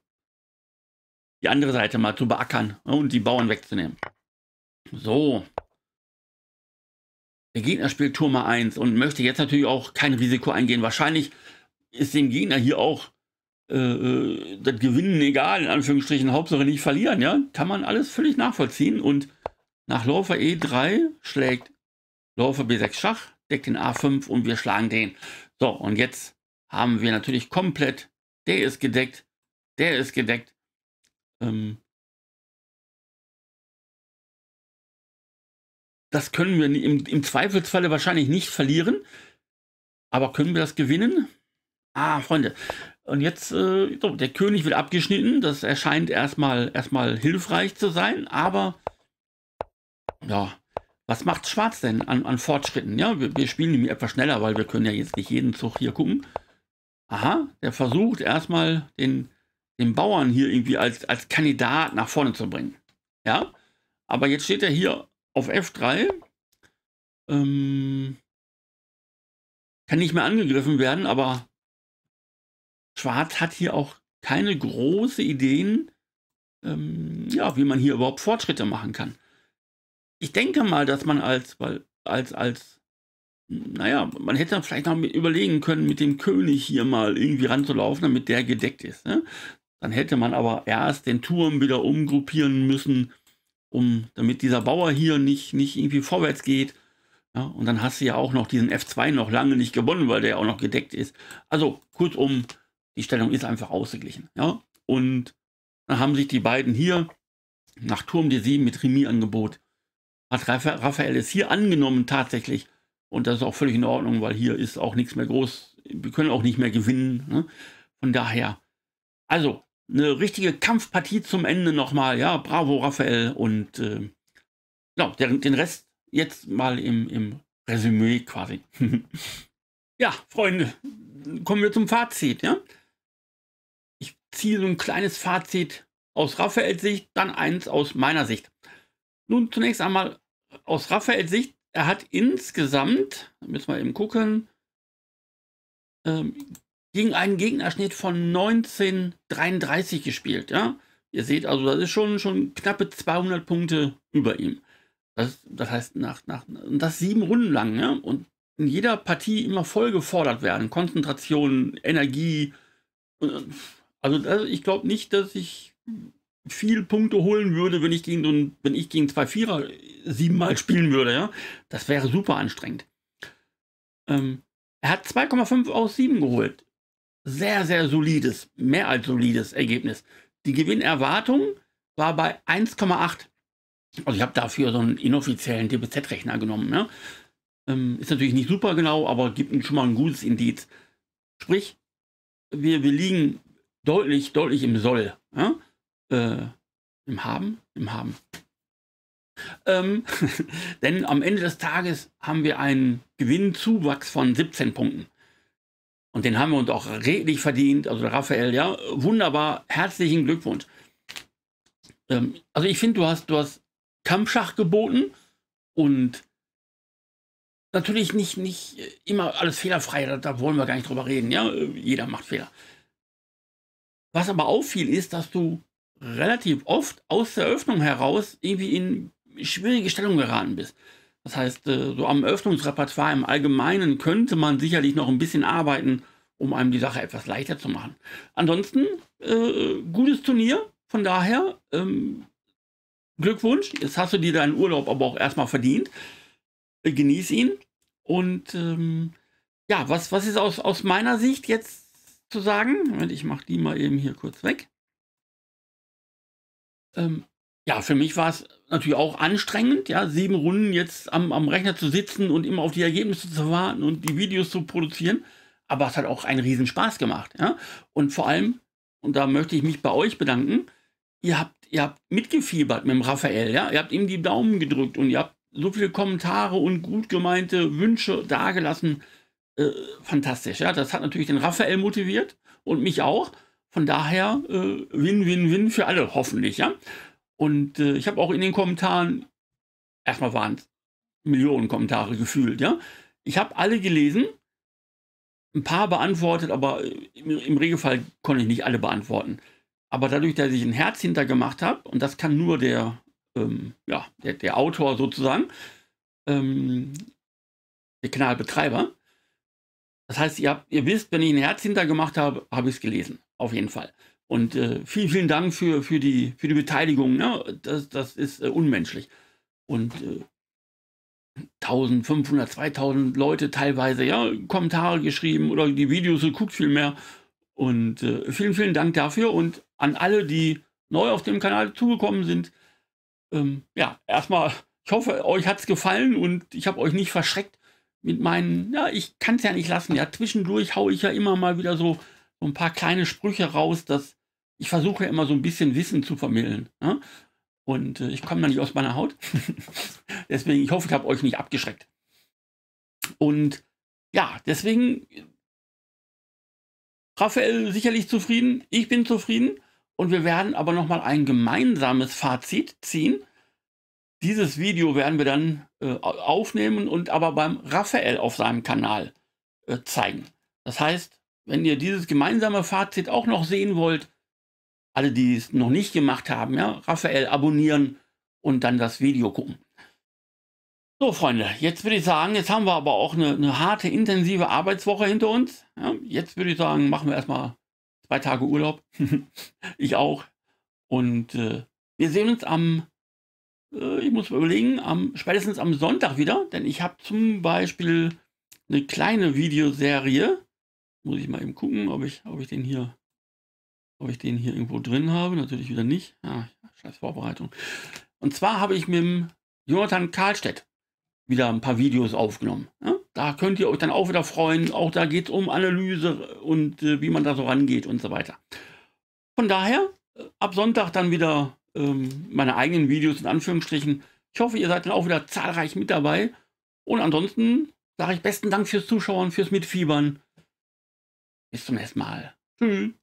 die andere Seite mal zu beackern und die Bauern wegzunehmen. So. Der Gegner spielt Turm 1 und möchte jetzt natürlich auch kein Risiko eingehen. Wahrscheinlich ist dem Gegner hier auch äh, äh, das Gewinnen egal, in Anführungsstrichen, Hauptsache nicht verlieren, ja. Kann man alles völlig nachvollziehen. Und nach Läufer E3 schlägt Läufer B6 Schach, deckt den A5 und wir schlagen den. So, und jetzt haben wir natürlich komplett, der ist gedeckt, der ist gedeckt. Ähm, Das können wir im, im Zweifelsfalle wahrscheinlich nicht verlieren. Aber können wir das gewinnen? Ah, Freunde. Und jetzt, äh, so, der König wird abgeschnitten. Das erscheint erstmal, erstmal hilfreich zu sein. Aber, ja, was macht Schwarz denn an, an Fortschritten? Ja, wir, wir spielen nämlich etwas schneller, weil wir können ja jetzt nicht jeden Zug hier gucken. Aha, der versucht erstmal den, den Bauern hier irgendwie als, als Kandidat nach vorne zu bringen. Ja, aber jetzt steht er hier auf F3 ähm, kann nicht mehr angegriffen werden, aber Schwarz hat hier auch keine großen Ideen, ähm, ja, wie man hier überhaupt Fortschritte machen kann. Ich denke mal, dass man als, als, als, naja, man hätte vielleicht noch überlegen können, mit dem König hier mal irgendwie ranzulaufen, damit der gedeckt ist. Ne? Dann hätte man aber erst den Turm wieder umgruppieren müssen um, damit dieser Bauer hier nicht, nicht irgendwie vorwärts geht. Ja, und dann hast du ja auch noch diesen F2 noch lange nicht gewonnen, weil der ja auch noch gedeckt ist. Also kurzum, die Stellung ist einfach ausgeglichen. Ja? Und dann haben sich die beiden hier nach Turm D7 mit Remis-Angebot. Hat Raphael es hier angenommen tatsächlich. Und das ist auch völlig in Ordnung, weil hier ist auch nichts mehr groß. Wir können auch nicht mehr gewinnen. Ne? Von daher, also eine richtige Kampfpartie zum Ende nochmal. Ja, bravo, Raphael. Und äh, ja, genau, den, den Rest jetzt mal im, im Resümee quasi. [LAUGHS] ja, Freunde, kommen wir zum Fazit. Ja? Ich ziehe so ein kleines Fazit aus Raphaels Sicht, dann eins aus meiner Sicht. Nun zunächst einmal aus Raphaels Sicht. Er hat insgesamt, müssen wir eben gucken, ähm, gegen einen Gegnerschnitt von 1933 gespielt. Ja? Ihr seht also, das ist schon, schon knappe 200 Punkte über ihm. Das, das heißt, nach, nach, das sieben Runden lang. Ja? Und in jeder Partie immer voll gefordert werden. Konzentration, Energie. Äh, also ich glaube nicht, dass ich viel Punkte holen würde, wenn ich gegen, wenn ich gegen zwei Vierer siebenmal spielen würde. Ja? Das wäre super anstrengend. Ähm, er hat 2,5 aus 7 geholt sehr, sehr solides, mehr als solides Ergebnis. Die Gewinnerwartung war bei 1,8. Also ich habe dafür so einen inoffiziellen DBZ-Rechner genommen. Ja. Ähm, ist natürlich nicht super genau, aber gibt schon mal ein gutes Indiz. Sprich, wir, wir liegen deutlich, deutlich im Soll. Ja. Äh, Im Haben? Im Haben. Ähm, [LAUGHS] denn am Ende des Tages haben wir einen Gewinnzuwachs von 17 Punkten. Und den haben wir uns auch redlich verdient. Also Raphael, ja, wunderbar. Herzlichen Glückwunsch. Ähm, also ich finde, du hast, du hast Kampfschach geboten und natürlich nicht, nicht immer alles fehlerfrei. Da, da wollen wir gar nicht drüber reden. Ja, jeder macht Fehler. Was aber auffiel, ist, dass du relativ oft aus der Öffnung heraus irgendwie in schwierige Stellung geraten bist. Das heißt, äh, so am Öffnungsrepertoire im Allgemeinen könnte man sicherlich noch ein bisschen arbeiten, um einem die Sache etwas leichter zu machen. Ansonsten, äh, gutes Turnier. Von daher, ähm, Glückwunsch. Jetzt hast du dir deinen Urlaub aber auch erstmal verdient. Äh, genieß ihn. Und ähm, ja, was, was ist aus, aus meiner Sicht jetzt zu sagen? Moment, ich mache die mal eben hier kurz weg. Ähm, ja, für mich war es natürlich auch anstrengend, ja, sieben Runden jetzt am, am Rechner zu sitzen und immer auf die Ergebnisse zu warten und die Videos zu produzieren. Aber es hat auch einen riesen Spaß gemacht, ja. Und vor allem, und da möchte ich mich bei euch bedanken, ihr habt, ihr habt mitgefiebert mit dem Raphael, ja. Ihr habt ihm die Daumen gedrückt und ihr habt so viele Kommentare und gut gemeinte Wünsche dargelassen. Äh, fantastisch, ja. Das hat natürlich den Raphael motiviert und mich auch. Von daher Win-Win-Win äh, für alle, hoffentlich, ja. Und äh, ich habe auch in den Kommentaren, erstmal waren es Millionen Kommentare gefühlt, ja. Ich habe alle gelesen, ein paar beantwortet, aber äh, im, im Regelfall konnte ich nicht alle beantworten. Aber dadurch, dass ich ein Herz hintergemacht habe, und das kann nur der, ähm, ja, der, der, Autor sozusagen, ähm, der Kanalbetreiber, das heißt, ihr, habt, ihr wisst, wenn ich ein Herz hintergemacht habe, habe ich es gelesen. Auf jeden Fall. Und äh, vielen, vielen Dank für, für, die, für die Beteiligung. Ne? Das, das ist äh, unmenschlich. Und äh, 1500, 2000 Leute teilweise, ja, Kommentare geschrieben oder die Videos geguckt viel mehr. Und äh, vielen, vielen Dank dafür und an alle, die neu auf dem Kanal zugekommen sind. Ähm, ja, erstmal, ich hoffe, euch hat es gefallen und ich habe euch nicht verschreckt mit meinen, ja, ich kann es ja nicht lassen. Ja, zwischendurch haue ich ja immer mal wieder so so ein paar kleine Sprüche raus, dass ich versuche immer so ein bisschen Wissen zu vermitteln. Ja? Ne? Und äh, ich komme da nicht aus meiner Haut. [LAUGHS] deswegen, ich hoffe, ich habe euch nicht abgeschreckt. Und ja, deswegen, Raphael sicherlich zufrieden, ich bin zufrieden. Und wir werden aber nochmal ein gemeinsames Fazit ziehen. Dieses Video werden wir dann äh, aufnehmen und aber beim Raphael auf seinem Kanal äh, zeigen. Das heißt, wenn ihr dieses gemeinsame Fazit auch noch sehen wollt, alle, die es noch nicht gemacht haben, ja, Raphael abonnieren und dann das Video gucken. So, Freunde, jetzt würde ich sagen, jetzt haben wir aber auch eine, eine harte, intensive Arbeitswoche hinter uns. Ja, jetzt würde ich sagen, machen wir erstmal zwei Tage Urlaub. [LAUGHS] ich auch. Und äh, wir sehen uns am, äh, ich muss mal überlegen, am, spätestens am Sonntag wieder, denn ich habe zum Beispiel eine kleine Videoserie muss ich mal eben gucken, ob ich, ob ich den hier, ob ich den hier irgendwo drin habe. Natürlich wieder nicht. Ja, scheiß Vorbereitung. Und zwar habe ich mit dem Jonathan Karlstedt wieder ein paar Videos aufgenommen. Ja? Da könnt ihr euch dann auch wieder freuen. Auch da geht es um Analyse und äh, wie man da so rangeht und so weiter. Von daher, äh, ab Sonntag dann wieder ähm, meine eigenen Videos in Anführungsstrichen. Ich hoffe, ihr seid dann auch wieder zahlreich mit dabei. Und ansonsten sage ich besten Dank fürs Zuschauen, fürs Mitfiebern. Bis zum nächsten Mal. Tschüss. Hm.